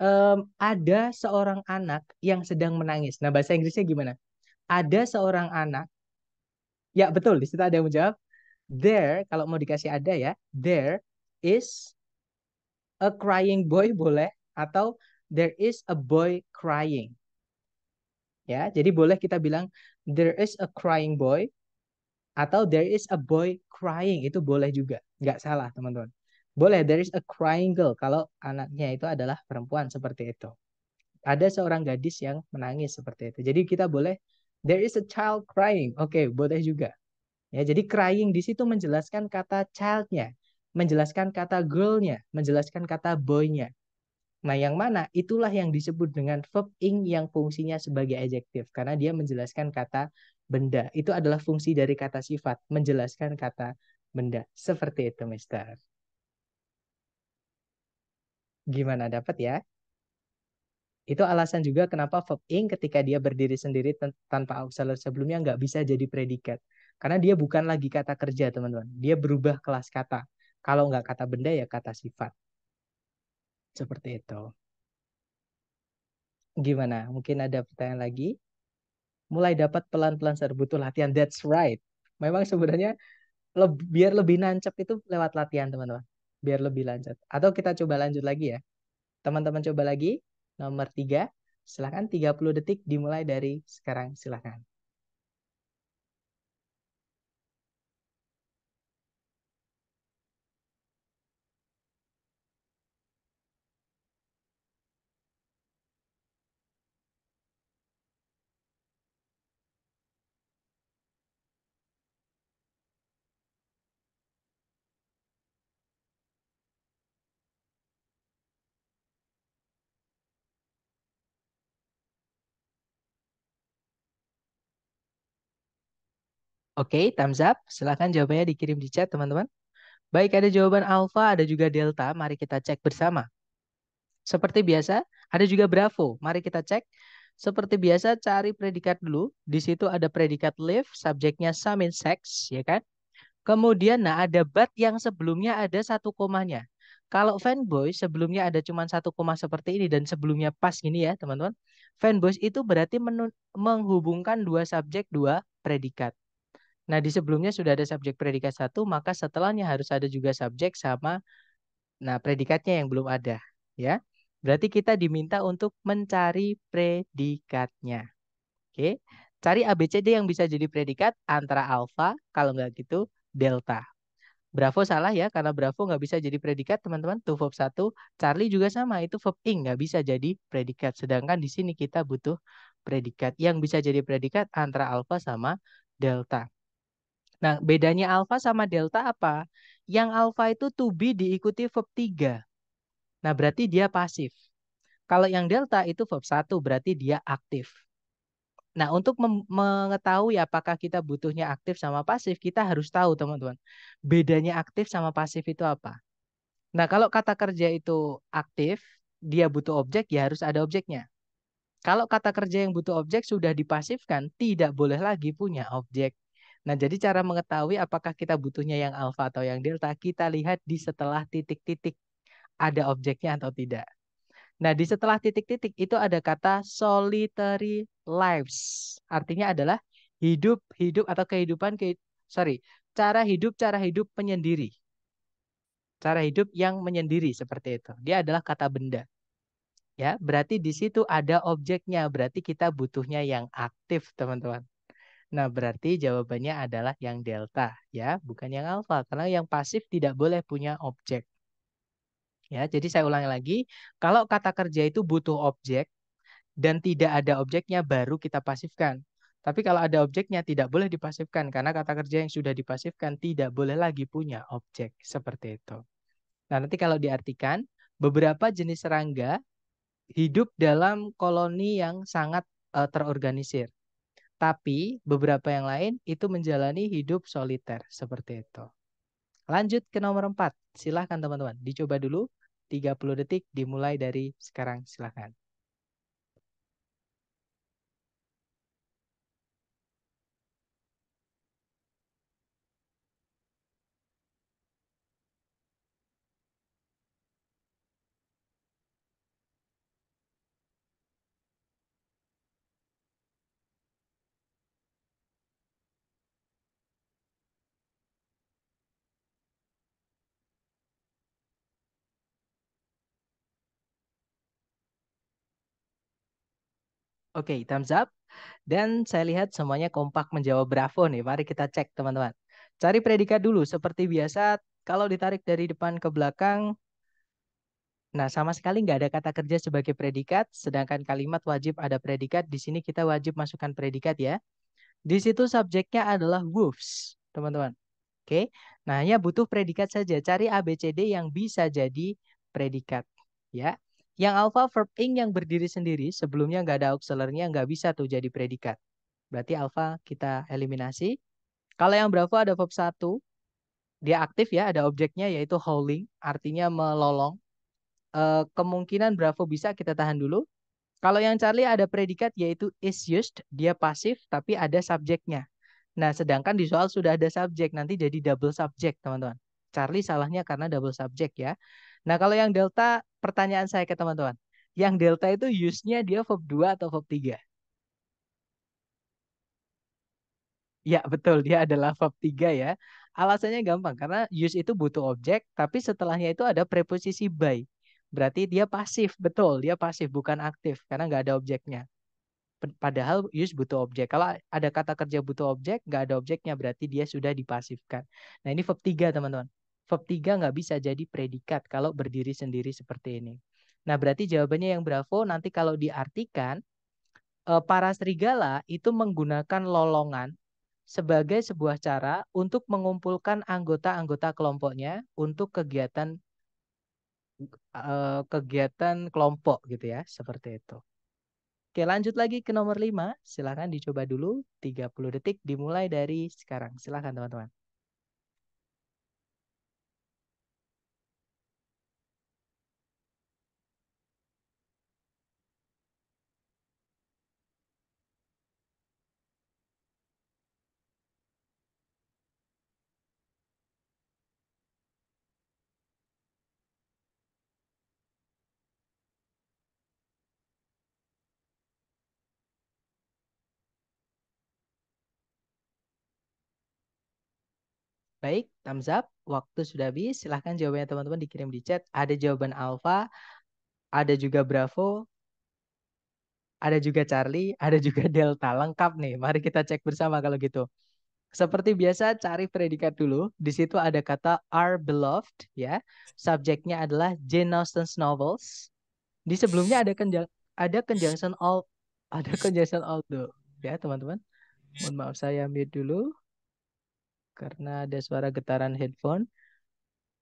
um, ada seorang anak yang sedang menangis. Nah, bahasa Inggrisnya gimana? Ada seorang anak, ya betul, di situ ada yang menjawab. There, kalau mau dikasih ada ya, there is a crying boy boleh, atau there is a boy crying. Ya, jadi boleh kita bilang there is a crying boy atau there is a boy crying itu boleh juga, nggak salah teman-teman. Boleh, there is a crying girl kalau anaknya itu adalah perempuan seperti itu. Ada seorang gadis yang menangis seperti itu. Jadi kita boleh there is a child crying. Oke, okay, boleh juga. Ya, jadi crying di situ menjelaskan kata childnya, menjelaskan kata girlnya, menjelaskan kata boynya. Nah, yang mana itulah yang disebut dengan verb ing yang fungsinya sebagai adjektif karena dia menjelaskan kata benda. Itu adalah fungsi dari kata sifat, menjelaskan kata benda. Seperti itu, Mister. Gimana dapat ya? Itu alasan juga kenapa verb ing ketika dia berdiri sendiri tanpa auxiliary sebelumnya nggak bisa jadi predikat. Karena dia bukan lagi kata kerja, teman-teman. Dia berubah kelas kata. Kalau nggak kata benda, ya kata sifat. Seperti itu. Gimana? Mungkin ada pertanyaan lagi? Mulai dapat pelan-pelan saya butuh latihan. That's right. Memang sebenarnya biar lebih nancep itu lewat latihan, teman-teman biar lebih lancar. Atau kita coba lanjut lagi ya. Teman-teman coba lagi. Nomor tiga, silahkan 30 detik dimulai dari sekarang silakan Oke, thumbs up. Silahkan jawabannya dikirim di chat, teman-teman. Baik, ada jawaban alfa, ada juga delta. Mari kita cek bersama. Seperti biasa, ada juga bravo. Mari kita cek. Seperti biasa, cari predikat dulu. Di situ ada predikat live, subjeknya samin sex, ya kan? Kemudian, nah ada bat yang sebelumnya ada satu komanya. Kalau fanboy sebelumnya ada cuma satu koma seperti ini dan sebelumnya pas gini ya, teman-teman. Fanboy itu berarti menghubungkan dua subjek, dua predikat. Nah, di sebelumnya sudah ada subjek predikat satu, maka setelahnya harus ada juga subjek sama nah predikatnya yang belum ada, ya. Berarti kita diminta untuk mencari predikatnya. Oke. Cari ABCD yang bisa jadi predikat antara alfa, kalau nggak gitu delta. Bravo salah ya, karena Bravo nggak bisa jadi predikat, teman-teman. Itu verb satu Charlie juga sama, itu verb ing, nggak bisa jadi predikat. Sedangkan di sini kita butuh predikat. Yang bisa jadi predikat antara alfa sama delta. Nah, bedanya alfa sama delta apa? Yang alfa itu to be diikuti verb 3. Nah, berarti dia pasif. Kalau yang delta itu verb 1, berarti dia aktif. Nah, untuk mengetahui apakah kita butuhnya aktif sama pasif, kita harus tahu, teman-teman. Bedanya aktif sama pasif itu apa? Nah, kalau kata kerja itu aktif, dia butuh objek, ya harus ada objeknya. Kalau kata kerja yang butuh objek sudah dipasifkan, tidak boleh lagi punya objek. Nah, jadi cara mengetahui apakah kita butuhnya yang alfa atau yang delta, kita lihat di setelah titik-titik ada objeknya atau tidak. Nah, di setelah titik-titik itu ada kata solitary lives. Artinya adalah hidup, hidup atau kehidupan, ke, sorry, cara hidup, cara hidup penyendiri. Cara hidup yang menyendiri seperti itu. Dia adalah kata benda. Ya, berarti di situ ada objeknya, berarti kita butuhnya yang aktif, teman-teman. Nah, berarti jawabannya adalah yang delta ya, bukan yang alfa karena yang pasif tidak boleh punya objek. Ya, jadi saya ulangi lagi, kalau kata kerja itu butuh objek dan tidak ada objeknya baru kita pasifkan. Tapi kalau ada objeknya tidak boleh dipasifkan karena kata kerja yang sudah dipasifkan tidak boleh lagi punya objek seperti itu. Nah, nanti kalau diartikan beberapa jenis serangga hidup dalam koloni yang sangat uh, terorganisir. Tapi beberapa yang lain itu menjalani hidup soliter seperti itu. Lanjut ke nomor 4. Silahkan teman-teman. Dicoba dulu 30 detik dimulai dari sekarang silahkan. Oke, thumbs up. Dan saya lihat semuanya kompak menjawab bravo nih. Mari kita cek teman-teman. Cari predikat dulu. Seperti biasa, kalau ditarik dari depan ke belakang, Nah, sama sekali nggak ada kata kerja sebagai predikat, sedangkan kalimat wajib ada predikat. Di sini kita wajib masukkan predikat ya. Di situ subjeknya adalah wolves, teman-teman. Oke, nah ya butuh predikat saja. Cari ABCD yang bisa jadi predikat. Ya, yang alpha verb ing yang berdiri sendiri, sebelumnya nggak ada auxiliary-nya nggak bisa tuh jadi predikat. Berarti alpha kita eliminasi. Kalau yang bravo ada verb satu, dia aktif ya, ada objeknya yaitu howling, artinya melolong. E, kemungkinan bravo bisa kita tahan dulu. Kalau yang Charlie ada predikat yaitu is used, dia pasif tapi ada subjeknya. Nah, sedangkan di soal sudah ada subjek, nanti jadi double subjek, teman-teman. Charlie salahnya karena double subjek ya. Nah, kalau yang delta, pertanyaan saya ke teman-teman. Yang delta itu use-nya dia verb 2 atau verb 3? Ya, betul. Dia adalah verb 3 ya. Alasannya gampang, karena use itu butuh objek, tapi setelahnya itu ada preposisi by. Berarti dia pasif, betul. Dia pasif, bukan aktif, karena nggak ada objeknya. Padahal use butuh objek. Kalau ada kata kerja butuh objek, nggak ada objeknya, berarti dia sudah dipasifkan. Nah, ini verb 3, teman-teman. Verb 3 nggak bisa jadi predikat kalau berdiri sendiri seperti ini. Nah, berarti jawabannya yang bravo nanti kalau diartikan, eh, para serigala itu menggunakan lolongan sebagai sebuah cara untuk mengumpulkan anggota-anggota kelompoknya untuk kegiatan eh, kegiatan kelompok gitu ya, seperti itu. Oke, lanjut lagi ke nomor 5. Silahkan dicoba dulu 30 detik dimulai dari sekarang. Silahkan teman-teman. Baik, thumbs up. Waktu sudah habis. Silahkan jawabannya teman-teman dikirim di chat. Ada jawaban Alpha, ada juga Bravo, ada juga Charlie, ada juga Delta. Lengkap nih. Mari kita cek bersama kalau gitu. Seperti biasa, cari predikat dulu. Di situ ada kata are beloved, ya. Subjeknya adalah Jane Austen's novels. Di sebelumnya ada kenjang, ada conjunction all, ada conjunction all do, ya teman-teman. Mohon maaf saya ambil dulu karena ada suara getaran headphone.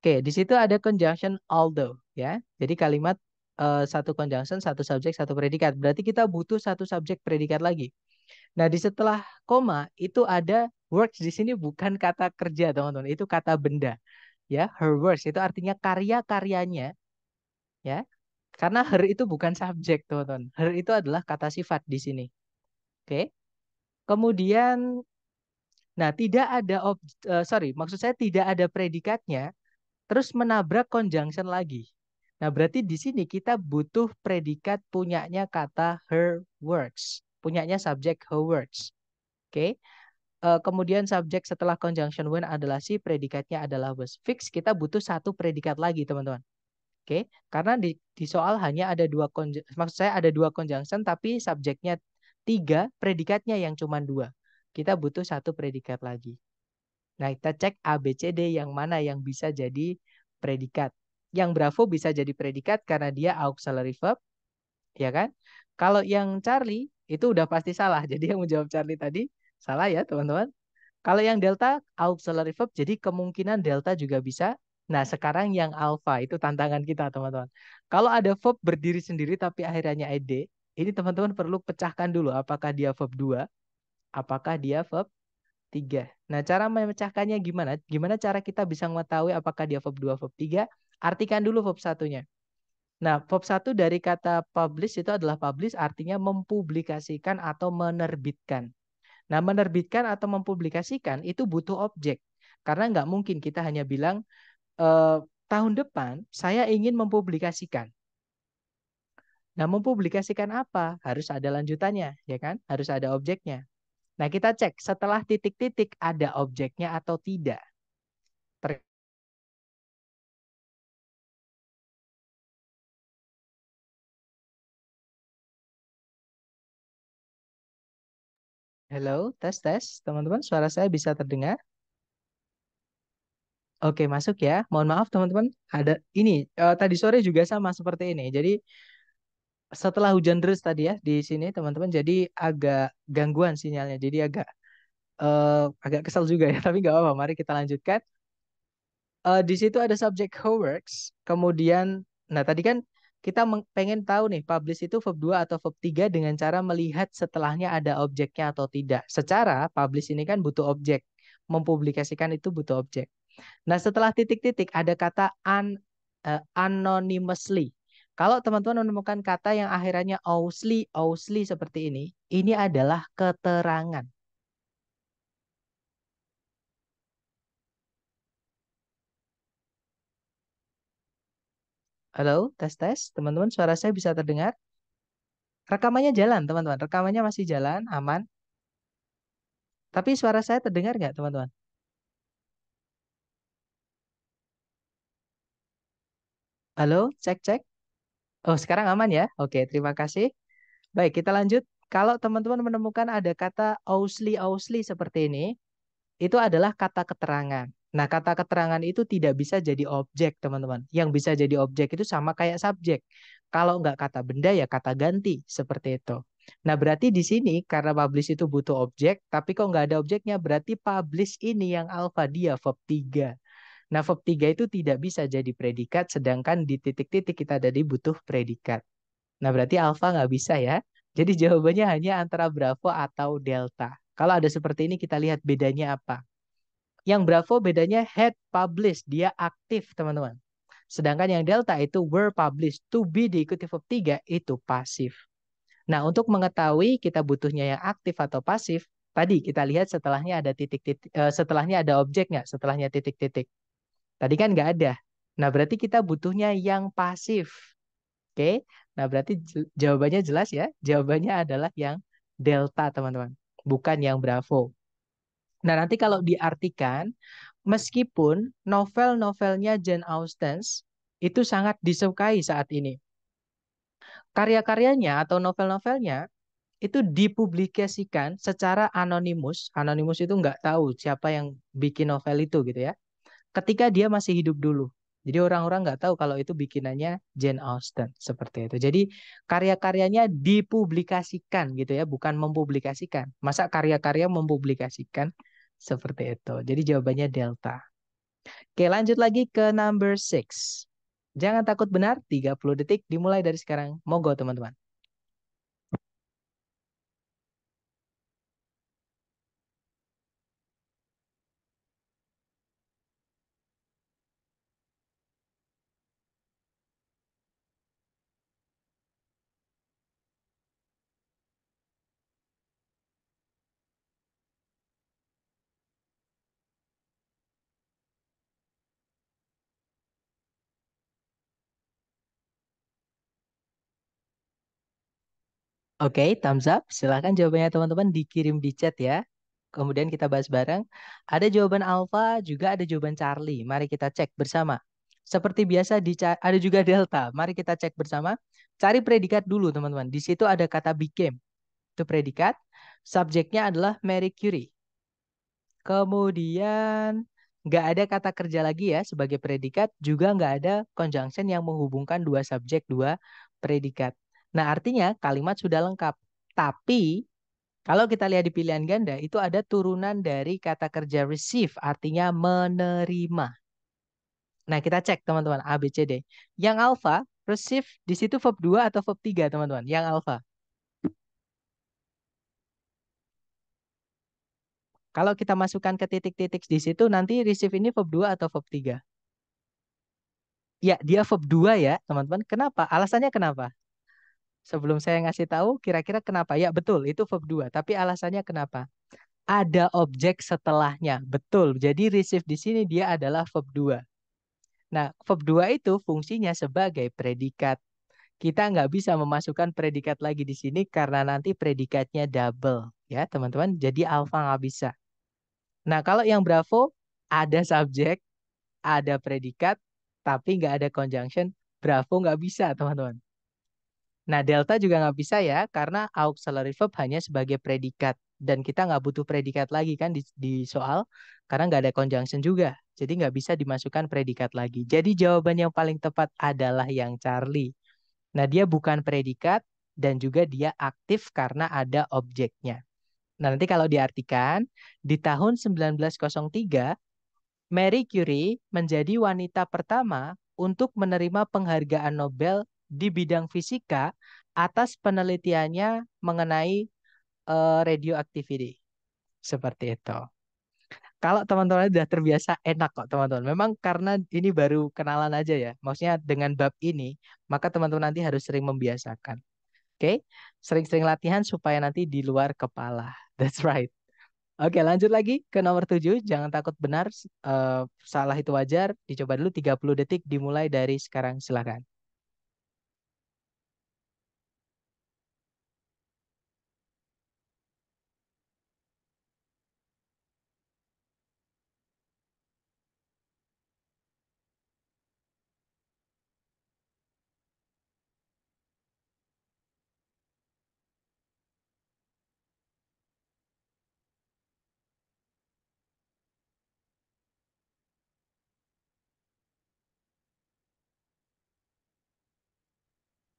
Oke, di situ ada conjunction although ya. Jadi kalimat uh, satu conjunction, satu subjek, satu predikat. Berarti kita butuh satu subjek predikat lagi. Nah, di setelah koma itu ada works di sini bukan kata kerja, teman-teman. Itu kata benda. Ya, her works itu artinya karya-karyanya. Ya. Karena her itu bukan subjek, teman-teman. Her itu adalah kata sifat di sini. Oke. Kemudian Nah, tidak ada ob, uh, sorry, maksud saya tidak ada predikatnya, terus menabrak conjunction lagi. Nah, berarti di sini kita butuh predikat punyanya kata her words, punyanya subjek her words. Oke. Okay? Uh, eh, kemudian subjek setelah conjunction when adalah si, predikatnya adalah was fix. Kita butuh satu predikat lagi, teman-teman. Oke, okay? karena di, di soal hanya ada dua maksud saya ada dua conjunction tapi subjeknya tiga, predikatnya yang cuma dua kita butuh satu predikat lagi. Nah, kita cek ABCD yang mana yang bisa jadi predikat. Yang Bravo bisa jadi predikat karena dia auxiliary verb, ya kan? Kalau yang Charlie itu udah pasti salah. Jadi yang menjawab Charlie tadi salah ya, teman-teman. Kalau yang Delta auxiliary verb, jadi kemungkinan Delta juga bisa. Nah, sekarang yang Alpha itu tantangan kita, teman-teman. Kalau ada verb berdiri sendiri tapi akhirnya ed, ini teman-teman perlu pecahkan dulu apakah dia verb 2 apakah dia verb 3. Nah, cara memecahkannya gimana? Gimana cara kita bisa mengetahui apakah dia verb 2, verb 3? Artikan dulu verb satunya. Nah, verb 1 dari kata publish itu adalah publish artinya mempublikasikan atau menerbitkan. Nah, menerbitkan atau mempublikasikan itu butuh objek. Karena nggak mungkin kita hanya bilang, e, tahun depan saya ingin mempublikasikan. Nah, mempublikasikan apa? Harus ada lanjutannya, ya kan? Harus ada objeknya. Nah, kita cek setelah titik-titik ada objeknya atau tidak. Ter Halo, tes tes, teman-teman, suara saya bisa terdengar? Oke, masuk ya. Mohon maaf teman-teman, ada ini uh, tadi sore juga sama seperti ini. Jadi setelah hujan deras tadi ya di sini teman-teman jadi agak gangguan sinyalnya jadi agak uh, agak kesal juga ya tapi nggak apa-apa mari kita lanjutkan uh, di situ ada subjek how works kemudian nah tadi kan kita pengen tahu nih publish itu verb 2 atau verb 3 dengan cara melihat setelahnya ada objeknya atau tidak. Secara publish ini kan butuh objek. Mempublikasikan itu butuh objek. Nah, setelah titik-titik ada kata un, uh, eh, anonymously. Kalau teman-teman menemukan kata yang akhirannya ausli, ausli seperti ini, ini adalah keterangan. Halo, tes tes, teman-teman suara saya bisa terdengar? Rekamannya jalan, teman-teman. Rekamannya masih jalan, aman. Tapi suara saya terdengar nggak, teman-teman? Halo, cek cek. Oh, sekarang aman ya? Oke, terima kasih. Baik, kita lanjut. Kalau teman-teman menemukan ada kata ausli-ausli seperti ini, itu adalah kata keterangan. Nah, kata keterangan itu tidak bisa jadi objek, teman-teman. Yang bisa jadi objek itu sama kayak subjek. Kalau nggak kata benda, ya kata ganti, seperti itu. Nah, berarti di sini karena publish itu butuh objek, tapi kok nggak ada objeknya, berarti publish ini yang alfa dia, verb 3. Nah, verb 3 itu tidak bisa jadi predikat, sedangkan di titik-titik kita tadi butuh predikat. Nah, berarti alfa nggak bisa ya. Jadi jawabannya hanya antara Bravo atau Delta. Kalau ada seperti ini, kita lihat bedanya apa. Yang Bravo bedanya had published, dia aktif teman-teman. Sedangkan yang Delta itu were published, to be diikuti verb 3 itu pasif. Nah, untuk mengetahui kita butuhnya yang aktif atau pasif, tadi kita lihat setelahnya ada titik-titik, eh, setelahnya ada objeknya, setelahnya titik-titik. Tadi kan nggak ada. Nah, berarti kita butuhnya yang pasif. Oke, nah berarti jawabannya jelas ya. Jawabannya adalah yang delta, teman-teman. Bukan yang bravo. Nah, nanti kalau diartikan, meskipun novel-novelnya Jane Austen itu sangat disukai saat ini. Karya-karyanya atau novel-novelnya itu dipublikasikan secara anonimus. Anonimus itu nggak tahu siapa yang bikin novel itu gitu ya ketika dia masih hidup dulu. Jadi orang-orang nggak tahu kalau itu bikinannya Jane Austen seperti itu. Jadi karya-karyanya dipublikasikan gitu ya, bukan mempublikasikan. Masa karya-karya mempublikasikan seperti itu. Jadi jawabannya delta. Oke, lanjut lagi ke number six. Jangan takut benar, 30 detik dimulai dari sekarang. Mogo teman-teman. Oke, thumbs up. Silahkan jawabannya teman-teman dikirim di chat ya. Kemudian kita bahas bareng. Ada jawaban Alpha, juga ada jawaban Charlie. Mari kita cek bersama. Seperti biasa di ada juga Delta. Mari kita cek bersama. Cari predikat dulu teman-teman. Di situ ada kata became. Itu predikat. Subjeknya adalah Marie Curie. Kemudian nggak ada kata kerja lagi ya sebagai predikat. Juga nggak ada conjunction yang menghubungkan dua subjek, dua predikat. Nah, artinya kalimat sudah lengkap. Tapi kalau kita lihat di pilihan ganda itu ada turunan dari kata kerja receive artinya menerima. Nah, kita cek teman-teman A B C D. Yang alfa receive di situ verb 2 atau verb 3 teman-teman? Yang alfa. Kalau kita masukkan ke titik-titik di situ nanti receive ini verb 2 atau verb 3? Ya, dia verb 2 ya, teman-teman. Kenapa? Alasannya kenapa? sebelum saya ngasih tahu kira-kira kenapa. Ya betul, itu verb 2. Tapi alasannya kenapa? Ada objek setelahnya. Betul. Jadi receive di sini dia adalah verb 2. Nah, verb 2 itu fungsinya sebagai predikat. Kita nggak bisa memasukkan predikat lagi di sini karena nanti predikatnya double. Ya, teman-teman. Jadi alfa nggak bisa. Nah, kalau yang bravo, ada subjek, ada predikat, tapi nggak ada conjunction. Bravo nggak bisa, teman-teman. Nah, delta juga nggak bisa ya, karena auxiliary verb hanya sebagai predikat. Dan kita nggak butuh predikat lagi kan di, di soal, karena nggak ada conjunction juga. Jadi nggak bisa dimasukkan predikat lagi. Jadi jawaban yang paling tepat adalah yang Charlie. Nah, dia bukan predikat dan juga dia aktif karena ada objeknya. Nah, nanti kalau diartikan, di tahun 1903, Marie Curie menjadi wanita pertama untuk menerima penghargaan Nobel di bidang fisika atas penelitiannya mengenai uh, eh, radioactivity. Seperti itu. Kalau teman-teman sudah terbiasa enak kok teman-teman. Memang karena ini baru kenalan aja ya. Maksudnya dengan bab ini, maka teman-teman nanti harus sering membiasakan. Oke, okay? sering-sering latihan supaya nanti di luar kepala. That's right. Oke, lanjut lagi ke nomor 7. Jangan takut benar, uh, salah itu wajar. Dicoba dulu 30 detik dimulai dari sekarang. Silakan.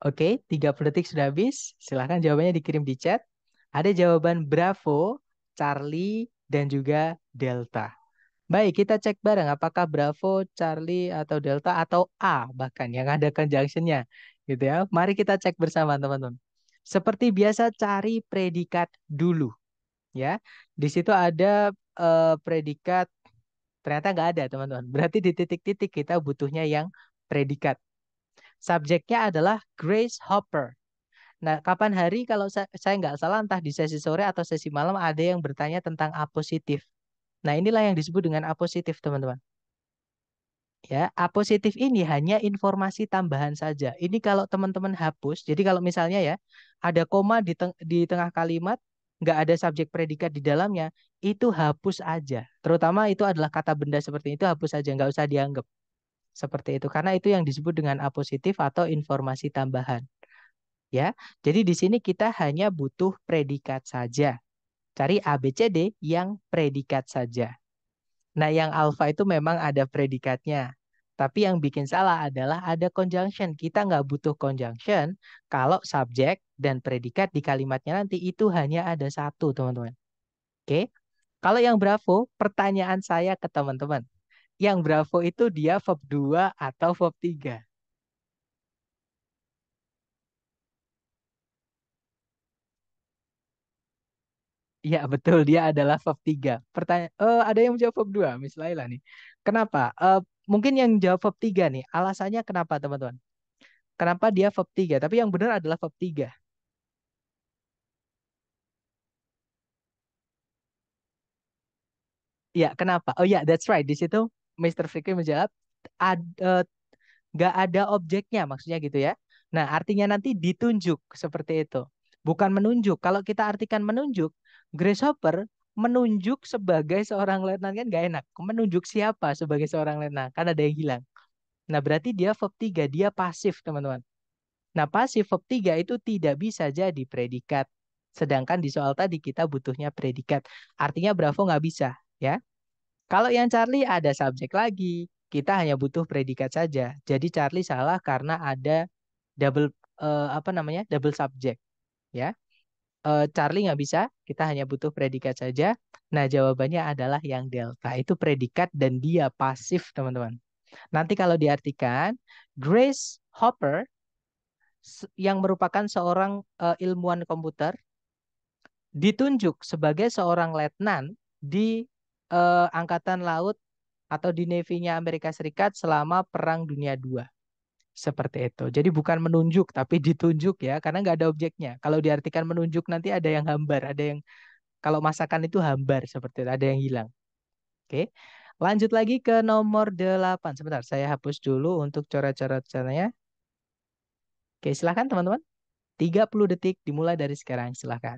Oke, 30 detik sudah habis. Silahkan jawabannya dikirim di chat. Ada jawaban Bravo, Charlie, dan juga Delta. Baik, kita cek bareng apakah Bravo, Charlie, atau Delta, atau A bahkan yang ada conjunction-nya. Gitu ya. Mari kita cek bersama teman-teman. Seperti biasa cari predikat dulu. ya. Di situ ada eh, predikat, ternyata nggak ada teman-teman. Berarti di titik-titik kita butuhnya yang predikat. Subjeknya adalah Grace Hopper. Nah, kapan hari kalau saya nggak salah entah di sesi sore atau sesi malam ada yang bertanya tentang apositif. Nah, inilah yang disebut dengan apositif, teman-teman. Ya, apositif ini hanya informasi tambahan saja. Ini kalau teman-teman hapus, jadi kalau misalnya ya, ada koma di, teng di tengah kalimat, nggak ada subjek predikat di dalamnya, itu hapus aja. Terutama itu adalah kata benda seperti itu, hapus aja, nggak usah dianggap. Seperti itu. Karena itu yang disebut dengan apositif atau informasi tambahan. Ya. Jadi di sini kita hanya butuh predikat saja. Cari ABCD yang predikat saja. Nah, yang alfa itu memang ada predikatnya. Tapi yang bikin salah adalah ada conjunction. Kita nggak butuh conjunction kalau subjek dan predikat di kalimatnya nanti itu hanya ada satu, teman-teman. Oke? Kalau yang bravo, pertanyaan saya ke teman-teman yang Bravo itu dia VOB 2 atau VOB 3. Ya, betul dia adalah VOB 3. Pertanya uh, ada yang menjawab VOB 2, Miss Laila nih. Kenapa? Uh, mungkin yang jawab VOB 3 nih, alasannya kenapa teman-teman? Kenapa dia VOB 3? Tapi yang benar adalah VOB 3. Ya, kenapa? Oh ya, yeah, that's right. Di situ Mr. Fikri menjawab ada eh, nggak ada objeknya maksudnya gitu ya. Nah, artinya nanti ditunjuk seperti itu. Bukan menunjuk. Kalau kita artikan menunjuk, grasshopper menunjuk sebagai seorang letnan kan gak enak. Menunjuk siapa sebagai seorang letnan? Kan ada yang hilang. Nah, berarti dia verb 3, dia pasif, teman-teman. Nah, pasif verb 3 itu tidak bisa jadi predikat. Sedangkan di soal tadi kita butuhnya predikat. Artinya Bravo nggak bisa, ya. Kalau yang Charlie ada subjek lagi, kita hanya butuh predikat saja. Jadi Charlie salah karena ada double uh, apa namanya? double subjek, ya. Uh, Charlie nggak bisa, kita hanya butuh predikat saja. Nah, jawabannya adalah yang delta. Itu predikat dan dia pasif, teman-teman. Nanti kalau diartikan, Grace Hopper yang merupakan seorang uh, ilmuwan komputer ditunjuk sebagai seorang letnan di eh, angkatan laut atau di Navy-nya Amerika Serikat selama Perang Dunia II. Seperti itu. Jadi bukan menunjuk tapi ditunjuk ya karena nggak ada objeknya. Kalau diartikan menunjuk nanti ada yang hambar, ada yang kalau masakan itu hambar seperti itu, ada yang hilang. Oke. Lanjut lagi ke nomor 8. Sebentar, saya hapus dulu untuk coret-coret caranya. Oke, silahkan teman-teman. 30 detik dimulai dari sekarang, silahkan.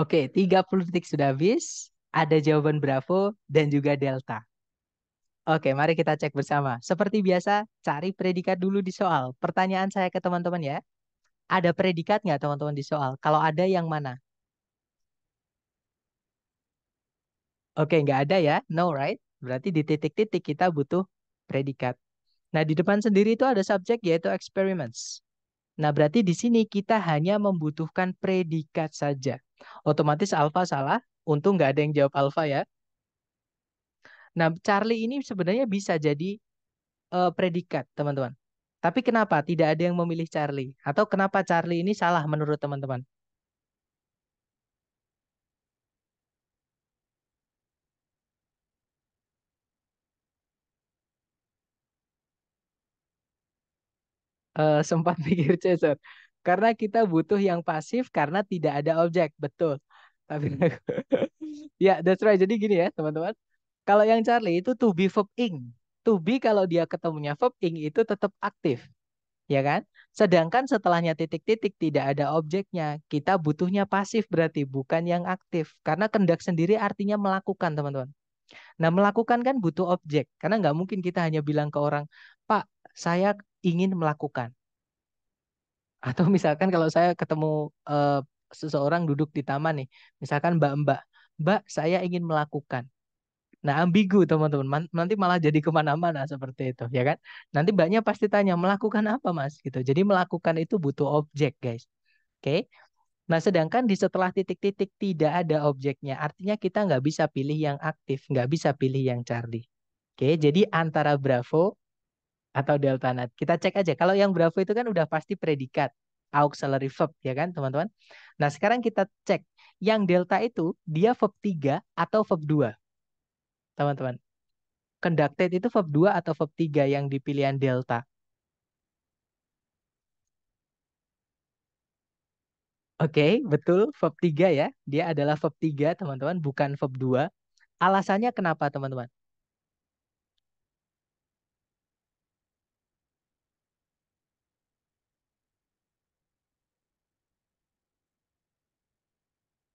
Oke, 30 detik sudah habis. Ada jawaban Bravo dan juga Delta. Oke, mari kita cek bersama. Seperti biasa, cari predikat dulu di soal. Pertanyaan saya ke teman-teman ya. Ada predikat nggak teman-teman di soal? Kalau ada yang mana? Oke, nggak ada ya. No, right? Berarti di titik-titik kita butuh predikat. Nah, di depan sendiri itu ada subjek yaitu experiments. Nah, berarti di sini kita hanya membutuhkan predikat saja. Otomatis alfa salah. Untung nggak ada yang jawab alfa ya. Nah, Charlie ini sebenarnya bisa jadi uh, predikat, teman-teman. Tapi kenapa tidak ada yang memilih Charlie? Atau kenapa Charlie ini salah menurut teman-teman? Uh, sempat pikir Cesar. Karena kita butuh yang pasif karena tidak ada objek, betul. Tapi hmm. ya, that's right. Jadi gini ya, teman-teman. Kalau yang Charlie itu to be verb ing. To be kalau dia ketemunya verb ing itu tetap aktif. Ya kan? Sedangkan setelahnya titik-titik tidak ada objeknya. Kita butuhnya pasif berarti bukan yang aktif. Karena kendak sendiri artinya melakukan, teman-teman. Nah, melakukan kan butuh objek. Karena nggak mungkin kita hanya bilang ke orang, Pak, saya ingin melakukan atau misalkan kalau saya ketemu uh, seseorang duduk di taman nih misalkan mbak-mbak mbak saya ingin melakukan nah ambigu teman-teman nanti malah jadi kemana-mana seperti itu ya kan nanti mbaknya pasti tanya melakukan apa mas gitu jadi melakukan itu butuh objek guys oke okay? Nah, sedangkan di setelah titik-titik tidak ada objeknya, artinya kita nggak bisa pilih yang aktif, nggak bisa pilih yang Charlie. Oke, jadi antara Bravo atau delta nat. Kita cek aja. Kalau yang Bravo itu kan udah pasti predikat auxiliary verb ya kan teman-teman. Nah sekarang kita cek yang delta itu dia verb 3 atau verb 2. Teman-teman. Conducted itu verb 2 atau verb 3 yang di pilihan delta. Oke, okay, betul verb 3 ya. Dia adalah verb 3 teman-teman, bukan verb 2. Alasannya kenapa teman-teman?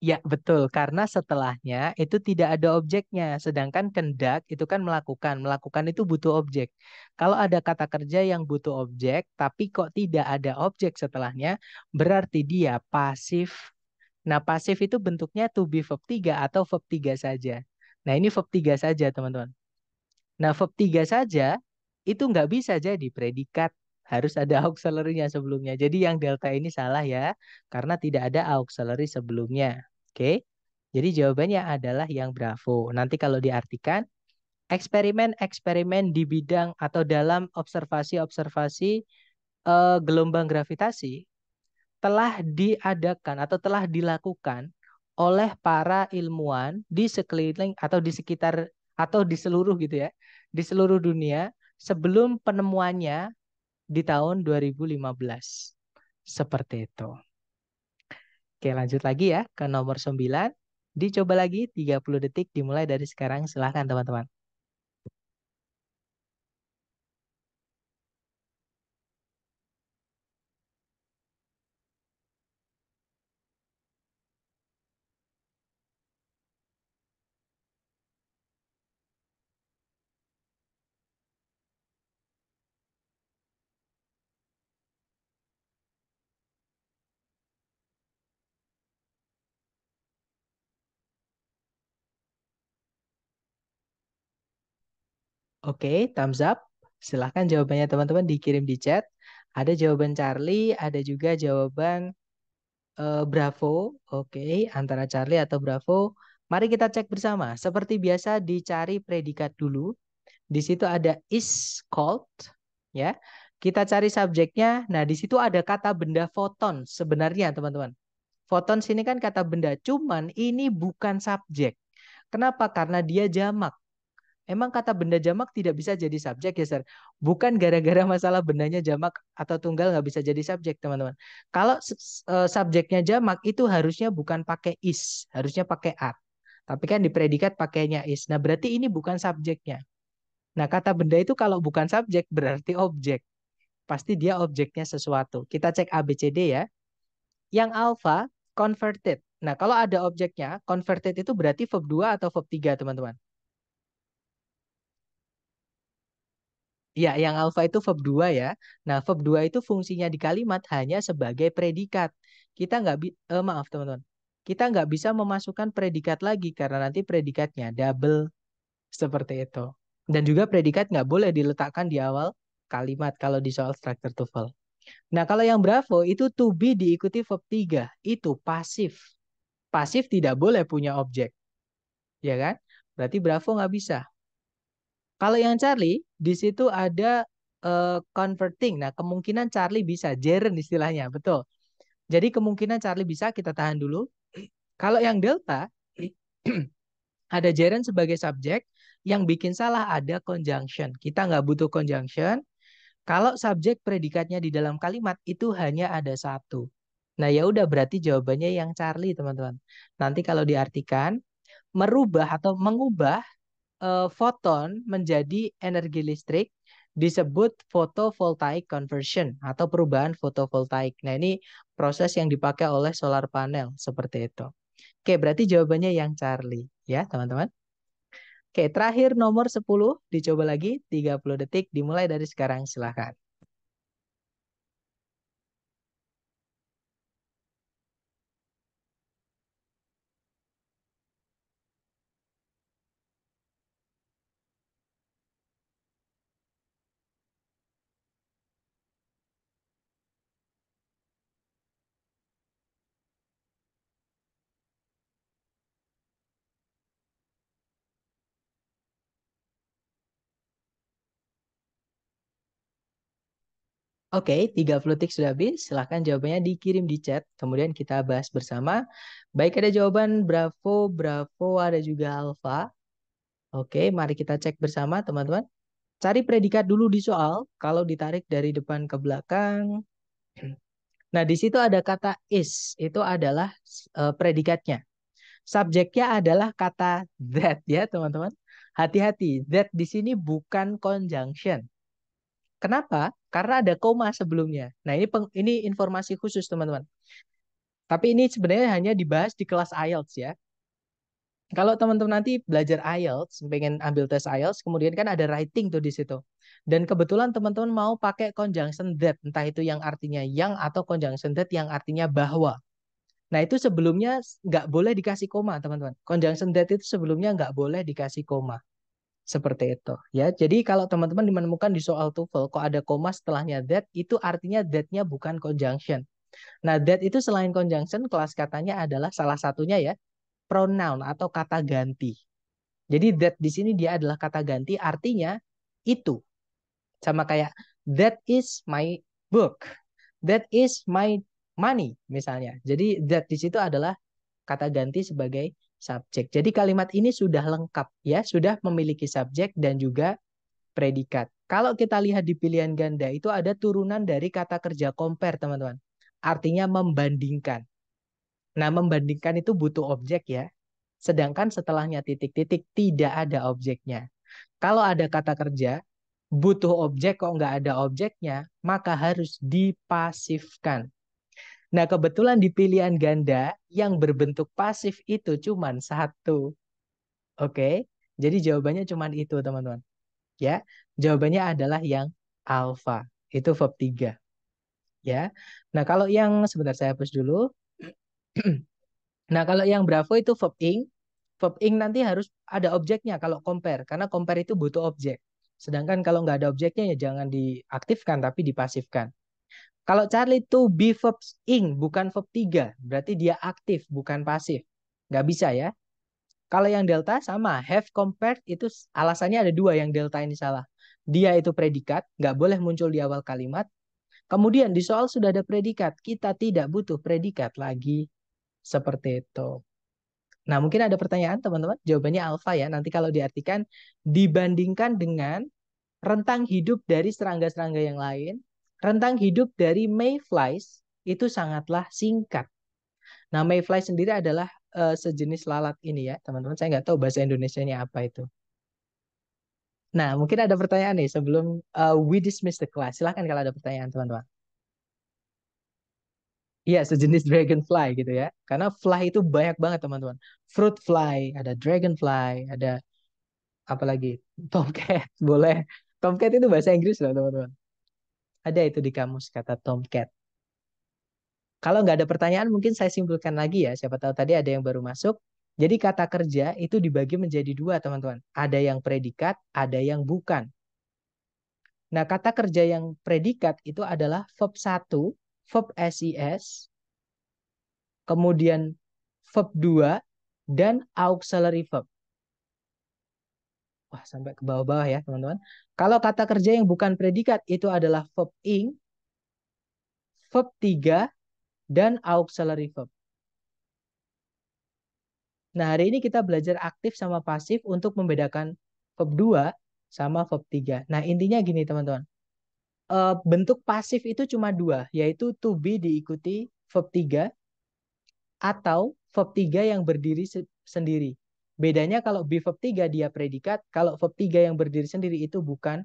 Ya, betul. Karena setelahnya itu tidak ada objeknya. Sedangkan kendak itu kan melakukan. Melakukan itu butuh objek. Kalau ada kata kerja yang butuh objek, tapi kok tidak ada objek setelahnya, berarti dia pasif. Nah, pasif itu bentuknya to be verb 3 atau verb 3 saja. Nah, ini verb 3 saja, teman-teman. Nah, verb 3 saja itu nggak bisa jadi predikat harus ada auxiliary sebelumnya. Jadi yang delta ini salah ya, karena tidak ada auxiliary sebelumnya. Oke, jadi jawabannya adalah yang Bravo. Nanti kalau diartikan, eksperimen-eksperimen di bidang atau dalam observasi-observasi uh, gelombang gravitasi telah diadakan atau telah dilakukan oleh para ilmuwan di sekeliling atau di sekitar atau di seluruh gitu ya, di seluruh dunia sebelum penemuannya di tahun 2015. Seperti itu. Oke, lanjut lagi ya ke nomor 9. Dicoba lagi 30 detik dimulai dari sekarang. Silahkan teman-teman. Oke, thumbs up. Silahkan jawabannya teman-teman dikirim di chat. Ada jawaban Charlie, ada juga jawaban uh, Bravo. Oke, antara Charlie atau Bravo. Mari kita cek bersama. Seperti biasa dicari predikat dulu. Di situ ada is called, ya. Kita cari subjeknya. Nah, di situ ada kata benda foton sebenarnya, teman-teman. Foton sini kan kata benda, cuman ini bukan subjek. Kenapa? Karena dia jamak. Emang kata benda jamak tidak bisa jadi subjek ya, Sir? Bukan gara-gara masalah bendanya jamak atau tunggal nggak bisa jadi subjek, teman-teman. Kalau eh, subjeknya jamak itu harusnya bukan pakai is, harusnya pakai at. Tapi kan di predikat pakainya is. Nah, berarti ini bukan subjeknya. Nah, kata benda itu kalau bukan subjek berarti objek. Pasti dia objeknya sesuatu. Kita cek ABCD ya. Yang alfa converted. Nah, kalau ada objeknya, converted itu berarti verb 2 atau verb 3, teman-teman. ya yang alfa itu verb 2 ya. Nah, verb 2 itu fungsinya di kalimat hanya sebagai predikat. Kita nggak bi eh, maaf teman-teman. Kita nggak bisa memasukkan predikat lagi karena nanti predikatnya double seperti itu. Dan juga predikat nggak boleh diletakkan di awal kalimat kalau di soal struktur TOEFL. Nah, kalau yang Bravo itu to be diikuti verb 3, itu pasif. Pasif tidak boleh punya objek. Ya kan? Berarti Bravo nggak bisa. Kalau yang Charlie di situ ada uh, converting. Nah, kemungkinan Charlie bisa Jaren istilahnya, betul. Jadi kemungkinan Charlie bisa kita tahan dulu. Kalau yang Delta ada Jaren sebagai subjek, yang bikin salah ada conjunction. Kita nggak butuh conjunction. Kalau subjek predikatnya di dalam kalimat itu hanya ada satu. Nah ya udah berarti jawabannya yang Charlie teman-teman. Nanti kalau diartikan merubah atau mengubah Eh, foton menjadi energi listrik disebut photovoltaic conversion atau perubahan fotovoltaik. Nah, ini proses yang dipakai oleh solar panel seperti itu. Oke, berarti jawabannya yang Charlie ya, teman-teman. Oke, terakhir nomor 10 dicoba lagi 30 detik dimulai dari sekarang silahkan. Oke, okay, 30 detik sudah habis. Silahkan jawabannya dikirim di chat. Kemudian kita bahas bersama. Baik, ada jawaban Bravo, Bravo, ada juga Alfa. Oke, okay, mari kita cek bersama teman-teman. Cari predikat dulu di soal. Kalau ditarik dari depan ke belakang. Nah, di situ ada kata is. Itu adalah uh, predikatnya. Subjeknya adalah kata that ya teman-teman. Hati-hati, that di sini bukan conjunction Kenapa? Karena ada koma sebelumnya. Nah, ini peng, ini informasi khusus, teman-teman. Tapi ini sebenarnya hanya dibahas di kelas IELTS ya. Kalau teman-teman nanti belajar IELTS, pengen ambil tes IELTS, kemudian kan ada writing tuh di situ. Dan kebetulan teman-teman mau pakai conjunction that, entah itu yang artinya yang atau conjunction that yang artinya bahwa. Nah itu sebelumnya nggak boleh dikasih koma teman-teman. Conjunction that itu sebelumnya nggak boleh dikasih koma. Seperti itu ya. Jadi kalau teman-teman menemukan di soal TOEFL kok ada koma setelahnya that itu artinya that-nya bukan conjunction. Nah, that itu selain conjunction kelas katanya adalah salah satunya ya pronoun atau kata ganti. Jadi that di sini dia adalah kata ganti artinya itu. Sama kayak that is my book. That is my money misalnya. Jadi that di situ adalah kata ganti sebagai subjek. Jadi kalimat ini sudah lengkap ya, sudah memiliki subjek dan juga predikat. Kalau kita lihat di pilihan ganda itu ada turunan dari kata kerja compare, teman-teman. Artinya membandingkan. Nah, membandingkan itu butuh objek ya. Sedangkan setelahnya titik-titik tidak ada objeknya. Kalau ada kata kerja, butuh objek kok nggak ada objeknya, maka harus dipasifkan. Nah, kebetulan di pilihan ganda yang berbentuk pasif itu cuma satu. Oke, jadi jawabannya cuma itu, teman-teman. Ya, jawabannya adalah yang alfa. Itu verb 3. Ya. Nah, kalau yang sebentar saya hapus dulu. nah, kalau yang bravo itu verb ing. Verb ing nanti harus ada objeknya kalau compare karena compare itu butuh objek. Sedangkan kalau nggak ada objeknya ya jangan diaktifkan tapi dipasifkan. Kalau Charlie to be verb ing bukan verb 3, berarti dia aktif bukan pasif. Gak bisa ya. Kalau yang delta sama, have compared itu alasannya ada dua yang delta ini salah. Dia itu predikat, gak boleh muncul di awal kalimat. Kemudian di soal sudah ada predikat, kita tidak butuh predikat lagi. Seperti itu. Nah, mungkin ada pertanyaan teman-teman. Jawabannya alpha ya. Nanti kalau diartikan dibandingkan dengan rentang hidup dari serangga-serangga yang lain, Rentang hidup dari mayflies itu sangatlah singkat. Nah, mayfly sendiri adalah uh, sejenis lalat ini ya, teman-teman. Saya nggak tahu bahasa Indonesia-nya apa itu. Nah, mungkin ada pertanyaan nih sebelum uh, we dismiss the class. Silahkan kalau ada pertanyaan, teman-teman. Iya, -teman. sejenis dragonfly gitu ya. Karena fly itu banyak banget, teman-teman. Fruit fly, ada dragonfly, ada apa lagi? tomcat, boleh. Tomcat itu bahasa Inggris loh, teman-teman. Ada itu di kamus kata Tomcat. Kalau nggak ada pertanyaan mungkin saya simpulkan lagi ya. Siapa tahu tadi ada yang baru masuk. Jadi kata kerja itu dibagi menjadi dua teman-teman. Ada yang predikat, ada yang bukan. Nah kata kerja yang predikat itu adalah verb 1, verb SIS, kemudian verb 2, dan auxiliary verb. Wah, sampai ke bawah-bawah ya, teman-teman. Kalau kata kerja yang bukan predikat itu adalah verb ing, verb tiga, dan auxiliary verb. Nah, hari ini kita belajar aktif sama pasif untuk membedakan verb 2 sama verb 3. Nah, intinya gini, teman-teman. Eh, bentuk pasif itu cuma dua, yaitu to be diikuti verb 3 atau verb 3 yang berdiri sendiri. Bedanya kalau B verb 3 dia predikat, kalau verb 3 yang berdiri sendiri itu bukan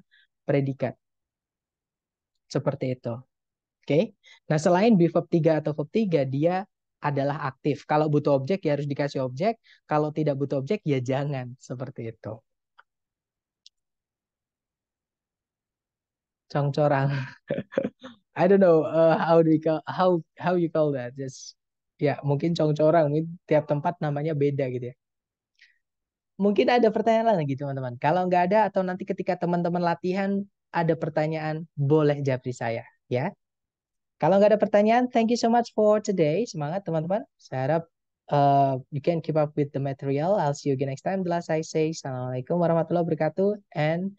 predikat. Seperti itu. Oke. Okay? Nah, selain B verb 3 atau verb 3 dia adalah aktif. Kalau butuh objek ya harus dikasih objek, kalau tidak butuh objek ya jangan, seperti itu. Congcorang. I don't know uh, how do you call, how how you call that. Just ya yeah, mungkin congcorang, mungkin tiap tempat namanya beda gitu ya. Mungkin ada pertanyaan lagi teman-teman. Kalau nggak ada atau nanti ketika teman-teman latihan ada pertanyaan, boleh japri saya ya. Kalau nggak ada pertanyaan, thank you so much for today. Semangat teman-teman. Saya harap uh, you can keep up with the material. I'll see you again next time. last I say, Assalamualaikum warahmatullahi wabarakatuh and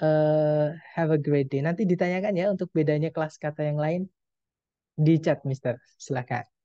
uh, have a great day. Nanti ditanyakan ya untuk bedanya kelas kata yang lain di chat, Mister. Silahkan.